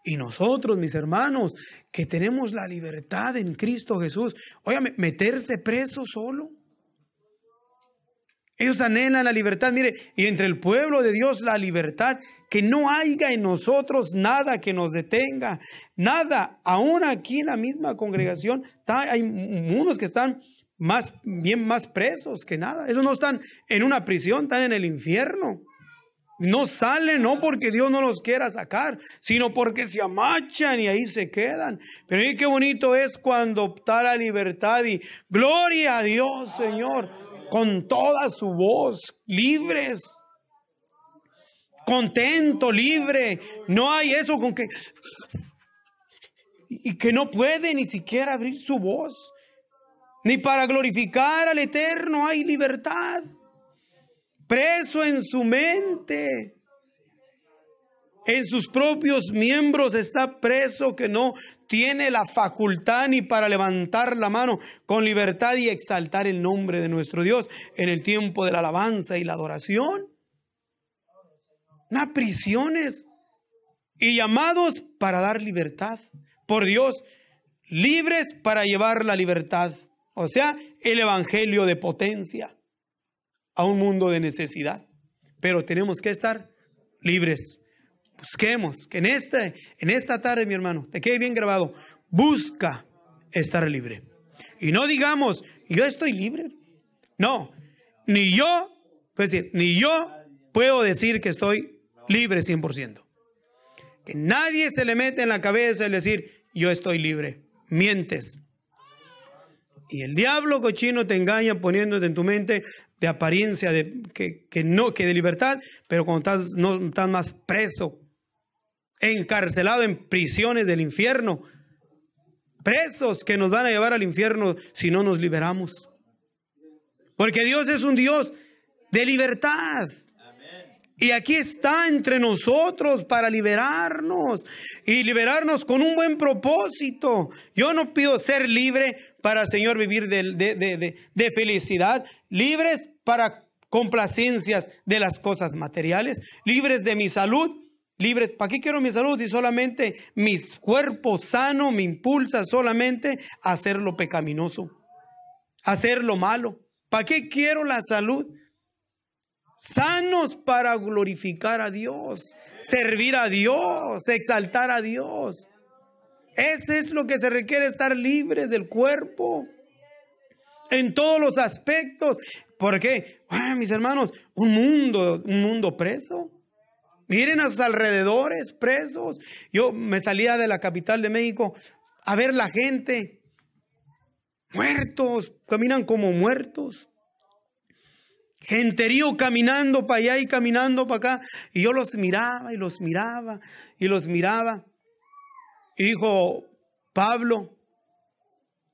Y nosotros, mis hermanos, que tenemos la libertad en Cristo Jesús, óyame, meterse preso solo. Ellos anhelan la libertad, mire, y entre el pueblo de Dios la libertad que no haya en nosotros nada que nos detenga, nada. Aún aquí en la misma congregación hay unos que están más bien más presos que nada. Esos no están en una prisión, están en el infierno. No salen, no porque Dios no los quiera sacar, sino porque se amachan y ahí se quedan. Pero mire qué bonito es cuando opta la libertad y gloria a Dios, Señor, con toda su voz, libres, contento, libre. No hay eso con que... Y que no puede ni siquiera abrir su voz. Ni para glorificar al Eterno hay libertad. Preso en su mente. En sus propios miembros está preso que no tiene la facultad ni para levantar la mano con libertad y exaltar el nombre de nuestro Dios en el tiempo de la alabanza y la adoración prisiones y llamados para dar libertad. Por Dios, libres para llevar la libertad. O sea, el Evangelio de potencia a un mundo de necesidad. Pero tenemos que estar libres. Busquemos que en, este, en esta tarde, mi hermano, te quede bien grabado. Busca estar libre. Y no digamos, yo estoy libre. No, ni yo, pues, ni yo puedo decir que estoy libre 100%. Que nadie se le mete en la cabeza el decir, yo estoy libre. Mientes. Y el diablo cochino te engaña poniéndote en tu mente de apariencia de, que, que no, que de libertad, pero cuando estás, no, estás más preso, encarcelado en prisiones del infierno, presos que nos van a llevar al infierno si no nos liberamos. Porque Dios es un Dios de libertad. Y aquí está entre nosotros para liberarnos y liberarnos con un buen propósito. Yo no pido ser libre para, el Señor, vivir de, felicidad, libres para complacencias de las cosas materiales, libres de mi salud, libres, ¿para qué quiero mi salud? Y solamente mi cuerpo sano me impulsa solamente a hacer lo pecaminoso, a hacer lo malo. ¿Para qué quiero la salud? sanos para glorificar a Dios, servir a Dios, exaltar a Dios. Ese es lo que se requiere, estar libres del cuerpo en todos los aspectos. Porque, Ay, ah, mis hermanos, un mundo, un mundo preso. Miren a sus alrededores, presos. Yo me salía de la capital de México a ver la gente, muertos, caminan como muertos. Genterío caminando para allá y caminando para acá. Y yo los miraba y los miraba y los miraba. Y dijo Pablo,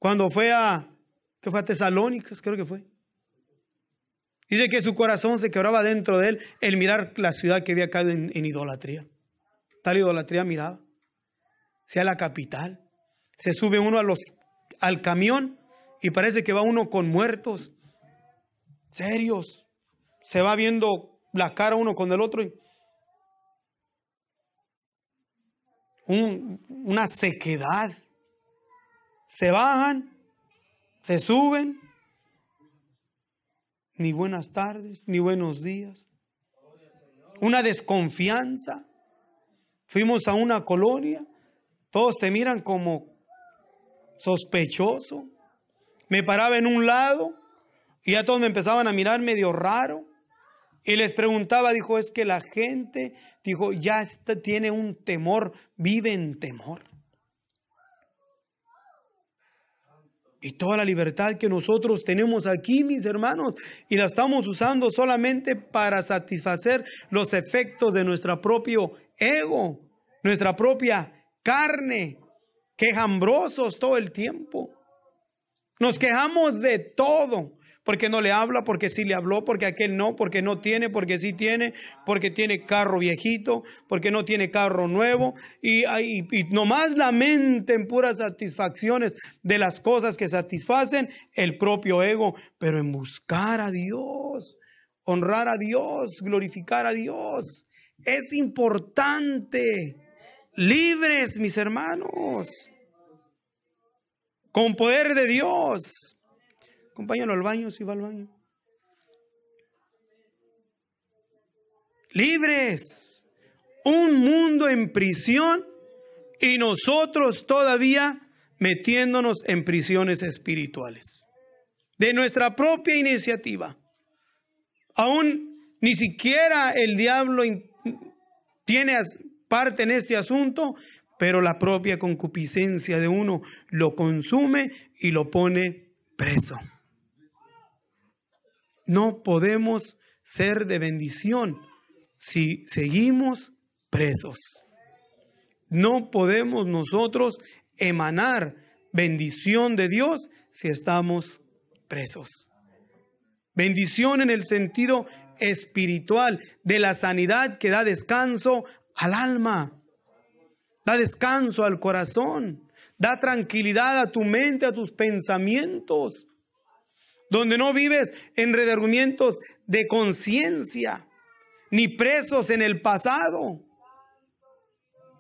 cuando fue a, que fue Tesalónicas, creo que fue. Dice que su corazón se quebraba dentro de él el mirar la ciudad que había caído en, idolatría. Tal idolatría miraba. Sea la capital. Se sube uno al camión y parece que va uno con muertos serios. Se va viendo la cara uno con el otro. una sequedad. Se bajan, se suben. Ni buenas tardes, ni buenos días. Una desconfianza. Fuimos a una colonia, todos te miran como sospechoso. Me paraba en un lado, y ya todos me empezaban a mirar medio raro. Y les preguntaba, dijo, es que la gente, dijo, ya está, tiene un temor, vive en temor. Y toda la libertad que nosotros tenemos aquí, mis hermanos, y la estamos usando solamente para satisfacer los efectos de nuestro propio ego, nuestra propia carne, quejambrosos todo el tiempo. Nos quejamos de todo porque no le habla, porque sí le habló, porque aquel no, porque no tiene, porque sí tiene, porque tiene carro viejito, porque no tiene carro nuevo, y, y, y nomás en puras satisfacciones de las cosas que satisfacen el propio ego, pero en buscar a Dios, honrar a Dios, glorificar a Dios, es importante. Libres, mis hermanos, con poder de Dios. Acompáñalo al baño si va al baño. Libres. Un mundo en prisión y nosotros todavía metiéndonos en prisiones espirituales. De nuestra propia iniciativa. Aún ni siquiera el diablo tiene parte en este asunto, pero la propia concupiscencia de uno lo consume y lo pone preso. No podemos ser de bendición si seguimos presos. No podemos nosotros emanar bendición de Dios si estamos presos. Bendición en el sentido espiritual de la sanidad que da descanso al alma, da descanso al corazón, da tranquilidad a tu mente, a tus pensamientos, donde no vives en redargüimientos de conciencia, ni presos en el pasado.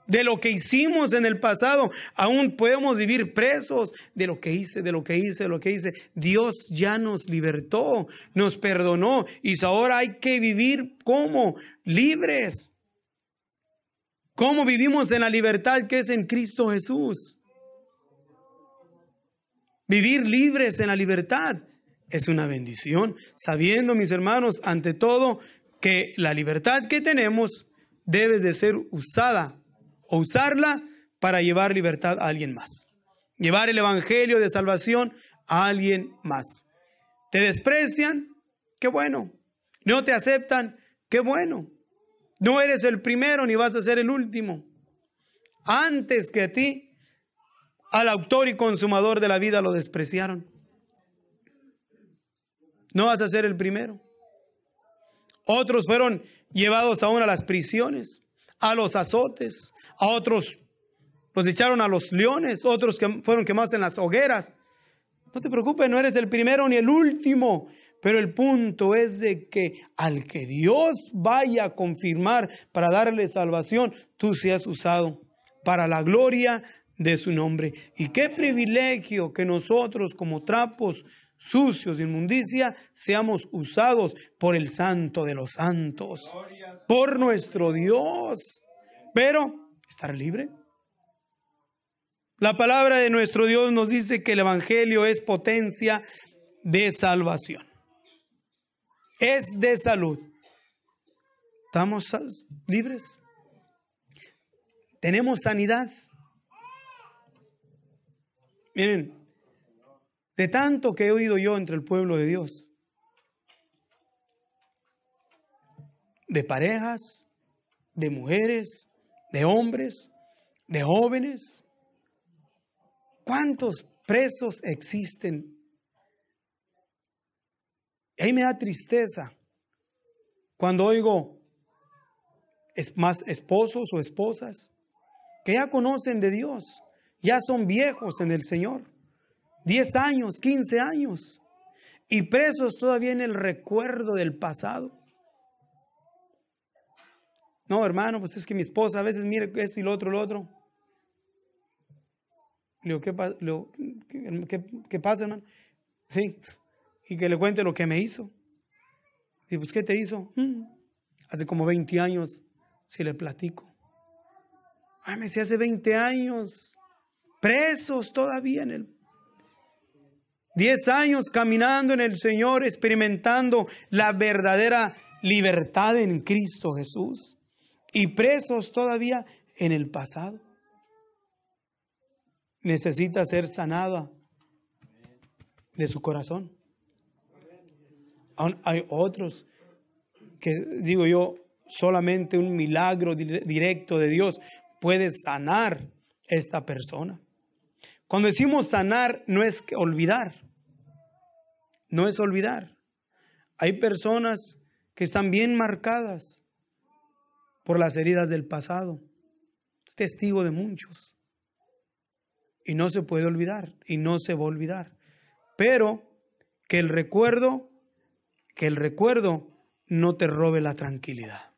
De lo que hicimos en el pasado, aún podemos vivir presos de lo que hice, de lo que hice, de lo que hice. Dios ya nos libertó, nos perdonó y ahora hay que vivir como libres. ¿Cómo vivimos en la libertad que es en Cristo Jesús? Vivir libres en la libertad es una bendición, sabiendo, mis hermanos, ante todo, que la libertad que tenemos debe de ser usada o usarla para llevar libertad a alguien más. Llevar el Evangelio de salvación a alguien más. Te desprecian, qué bueno. No te aceptan, qué bueno. No eres el primero ni vas a ser el último. Antes que a ti, al autor y consumador de la vida lo despreciaron no vas a ser el primero. Otros fueron llevados aún a las prisiones, a los azotes, a otros los echaron a los leones, otros que fueron quemados en las hogueras. No te preocupes, no eres el primero ni el último. Pero el punto es de que al que Dios vaya a confirmar para darle salvación, tú seas usado para la gloria de su nombre. Y qué privilegio que nosotros como trapos sucios de inmundicia, seamos usados por el santo de los santos, por nuestro Dios. Pero, ¿estar libre? La palabra de nuestro Dios nos dice que el Evangelio es potencia de salvación. Es de salud. ¿Estamos libres? ¿Tenemos sanidad? Miren, de tanto que he oído yo entre el pueblo de Dios, de parejas, de mujeres, de hombres, de jóvenes. ¿Cuántos presos existen? Y me da tristeza cuando oigo es más esposos o esposas que ya conocen de Dios, ya son viejos en el Señor 10 años, 15 años, y presos todavía en el recuerdo del pasado. No, hermano, pues es que mi esposa a veces mire esto y lo otro, lo otro. Le digo, ¿qué, lo, qué, pasa, hermano? Sí, y que le cuente lo que me hizo. Y pues, ¿qué te hizo? Mm. Hace como 20 años, si le platico. Ay, me decía, hace 20 años, presos todavía en el Diez años caminando en el Señor, experimentando la verdadera libertad en Cristo Jesús. Y presos todavía en el pasado. Necesita ser sanada de su corazón. Aún hay otros que, digo yo, solamente un milagro directo de Dios puede sanar esta persona. Cuando decimos sanar, no es que olvidar no es olvidar. Hay personas que están bien marcadas por las heridas del pasado. Es testigo de muchos. Y no se puede olvidar, y no se va a olvidar. Pero que el recuerdo, que el recuerdo no te robe la tranquilidad.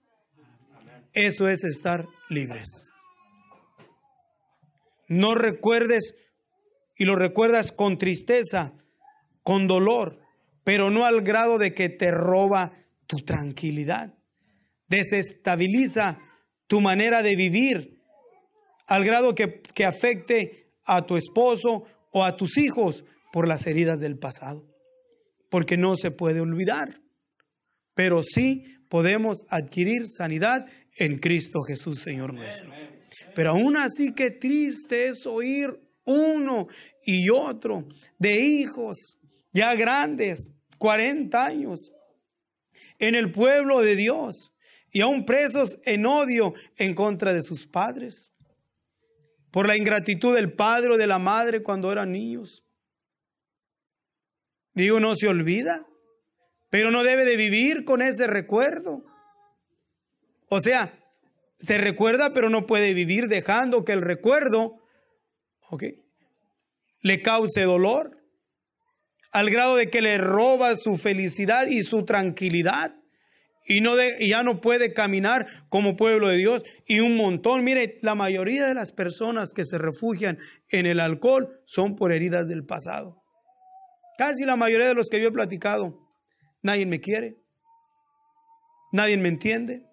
Eso es estar libres. No recuerdes y lo recuerdas con tristeza, con dolor, pero no al grado de que te roba tu tranquilidad. Desestabiliza tu manera de vivir al grado que, afecte a tu esposo o a tus hijos por las heridas del pasado. Porque no se puede olvidar, pero sí podemos adquirir sanidad en Cristo Jesús, Señor nuestro. Pero aún así, qué triste es oír uno y otro de hijos ya grandes, 40 años, en el pueblo de Dios y aún presos en odio en contra de sus padres, por la ingratitud del padre o de la madre cuando eran niños. Digo, no se olvida, pero no debe de vivir con ese recuerdo. O sea, se recuerda, pero no puede vivir dejando que el recuerdo le cause dolor al grado de que le roba su felicidad y su tranquilidad. Y, no de, ya no puede caminar como pueblo de Dios. Y un montón, mire, la mayoría de las personas que se refugian en el alcohol son por heridas del pasado. Casi la mayoría de los que yo he platicado, nadie me quiere, nadie me entiende.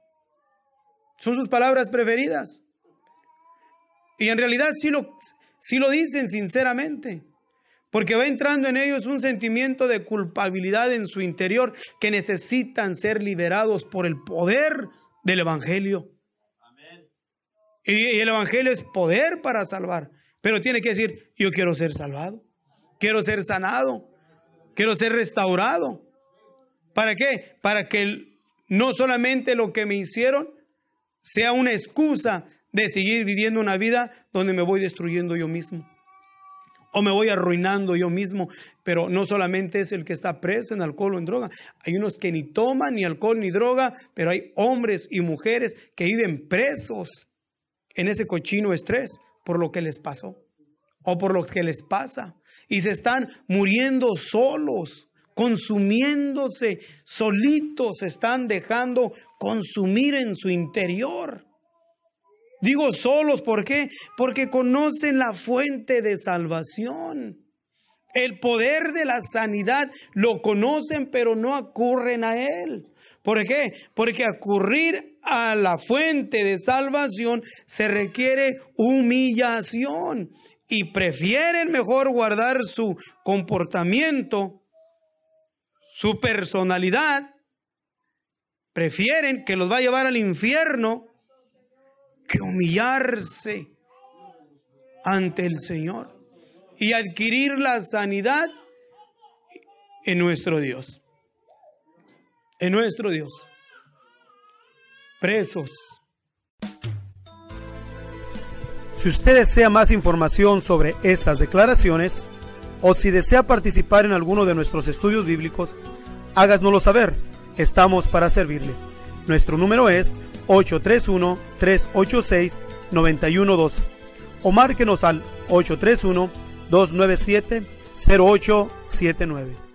Son sus palabras preferidas. Y en realidad si lo, sí lo dicen sinceramente porque va entrando en ellos un sentimiento de culpabilidad en su interior que necesitan ser liberados por el poder del Evangelio. y el Evangelio es poder para salvar, pero tiene que decir, yo quiero ser salvado, quiero ser sanado, quiero ser restaurado. ¿Para qué? Para que no solamente lo que me hicieron sea una excusa de seguir viviendo una vida donde me voy destruyendo yo mismo o me voy arruinando yo mismo. Pero no solamente es el que está preso en alcohol o en droga. Hay unos que ni toman ni alcohol ni droga, pero hay hombres y mujeres que viven presos en ese cochino estrés por lo que les pasó o por lo que les pasa. Y se están muriendo solos, consumiéndose solitos, se están dejando consumir en su interior. Digo solos, ¿por qué? Porque conocen la fuente de salvación. El poder de la sanidad lo conocen, pero no acurren a él. ¿Por qué? Porque acurrir a la fuente de salvación se requiere humillación y prefieren mejor guardar su comportamiento, su personalidad. Prefieren que los va a llevar al infierno que humillarse ante el Señor y adquirir la sanidad en nuestro Dios. En nuestro Dios. Presos. Si usted desea más información sobre estas declaraciones o si desea participar en alguno de nuestros estudios bíblicos, háganoslo saber. Estamos para servirle. Nuestro número es 831-386-9112 o márquenos al 831-297-0879.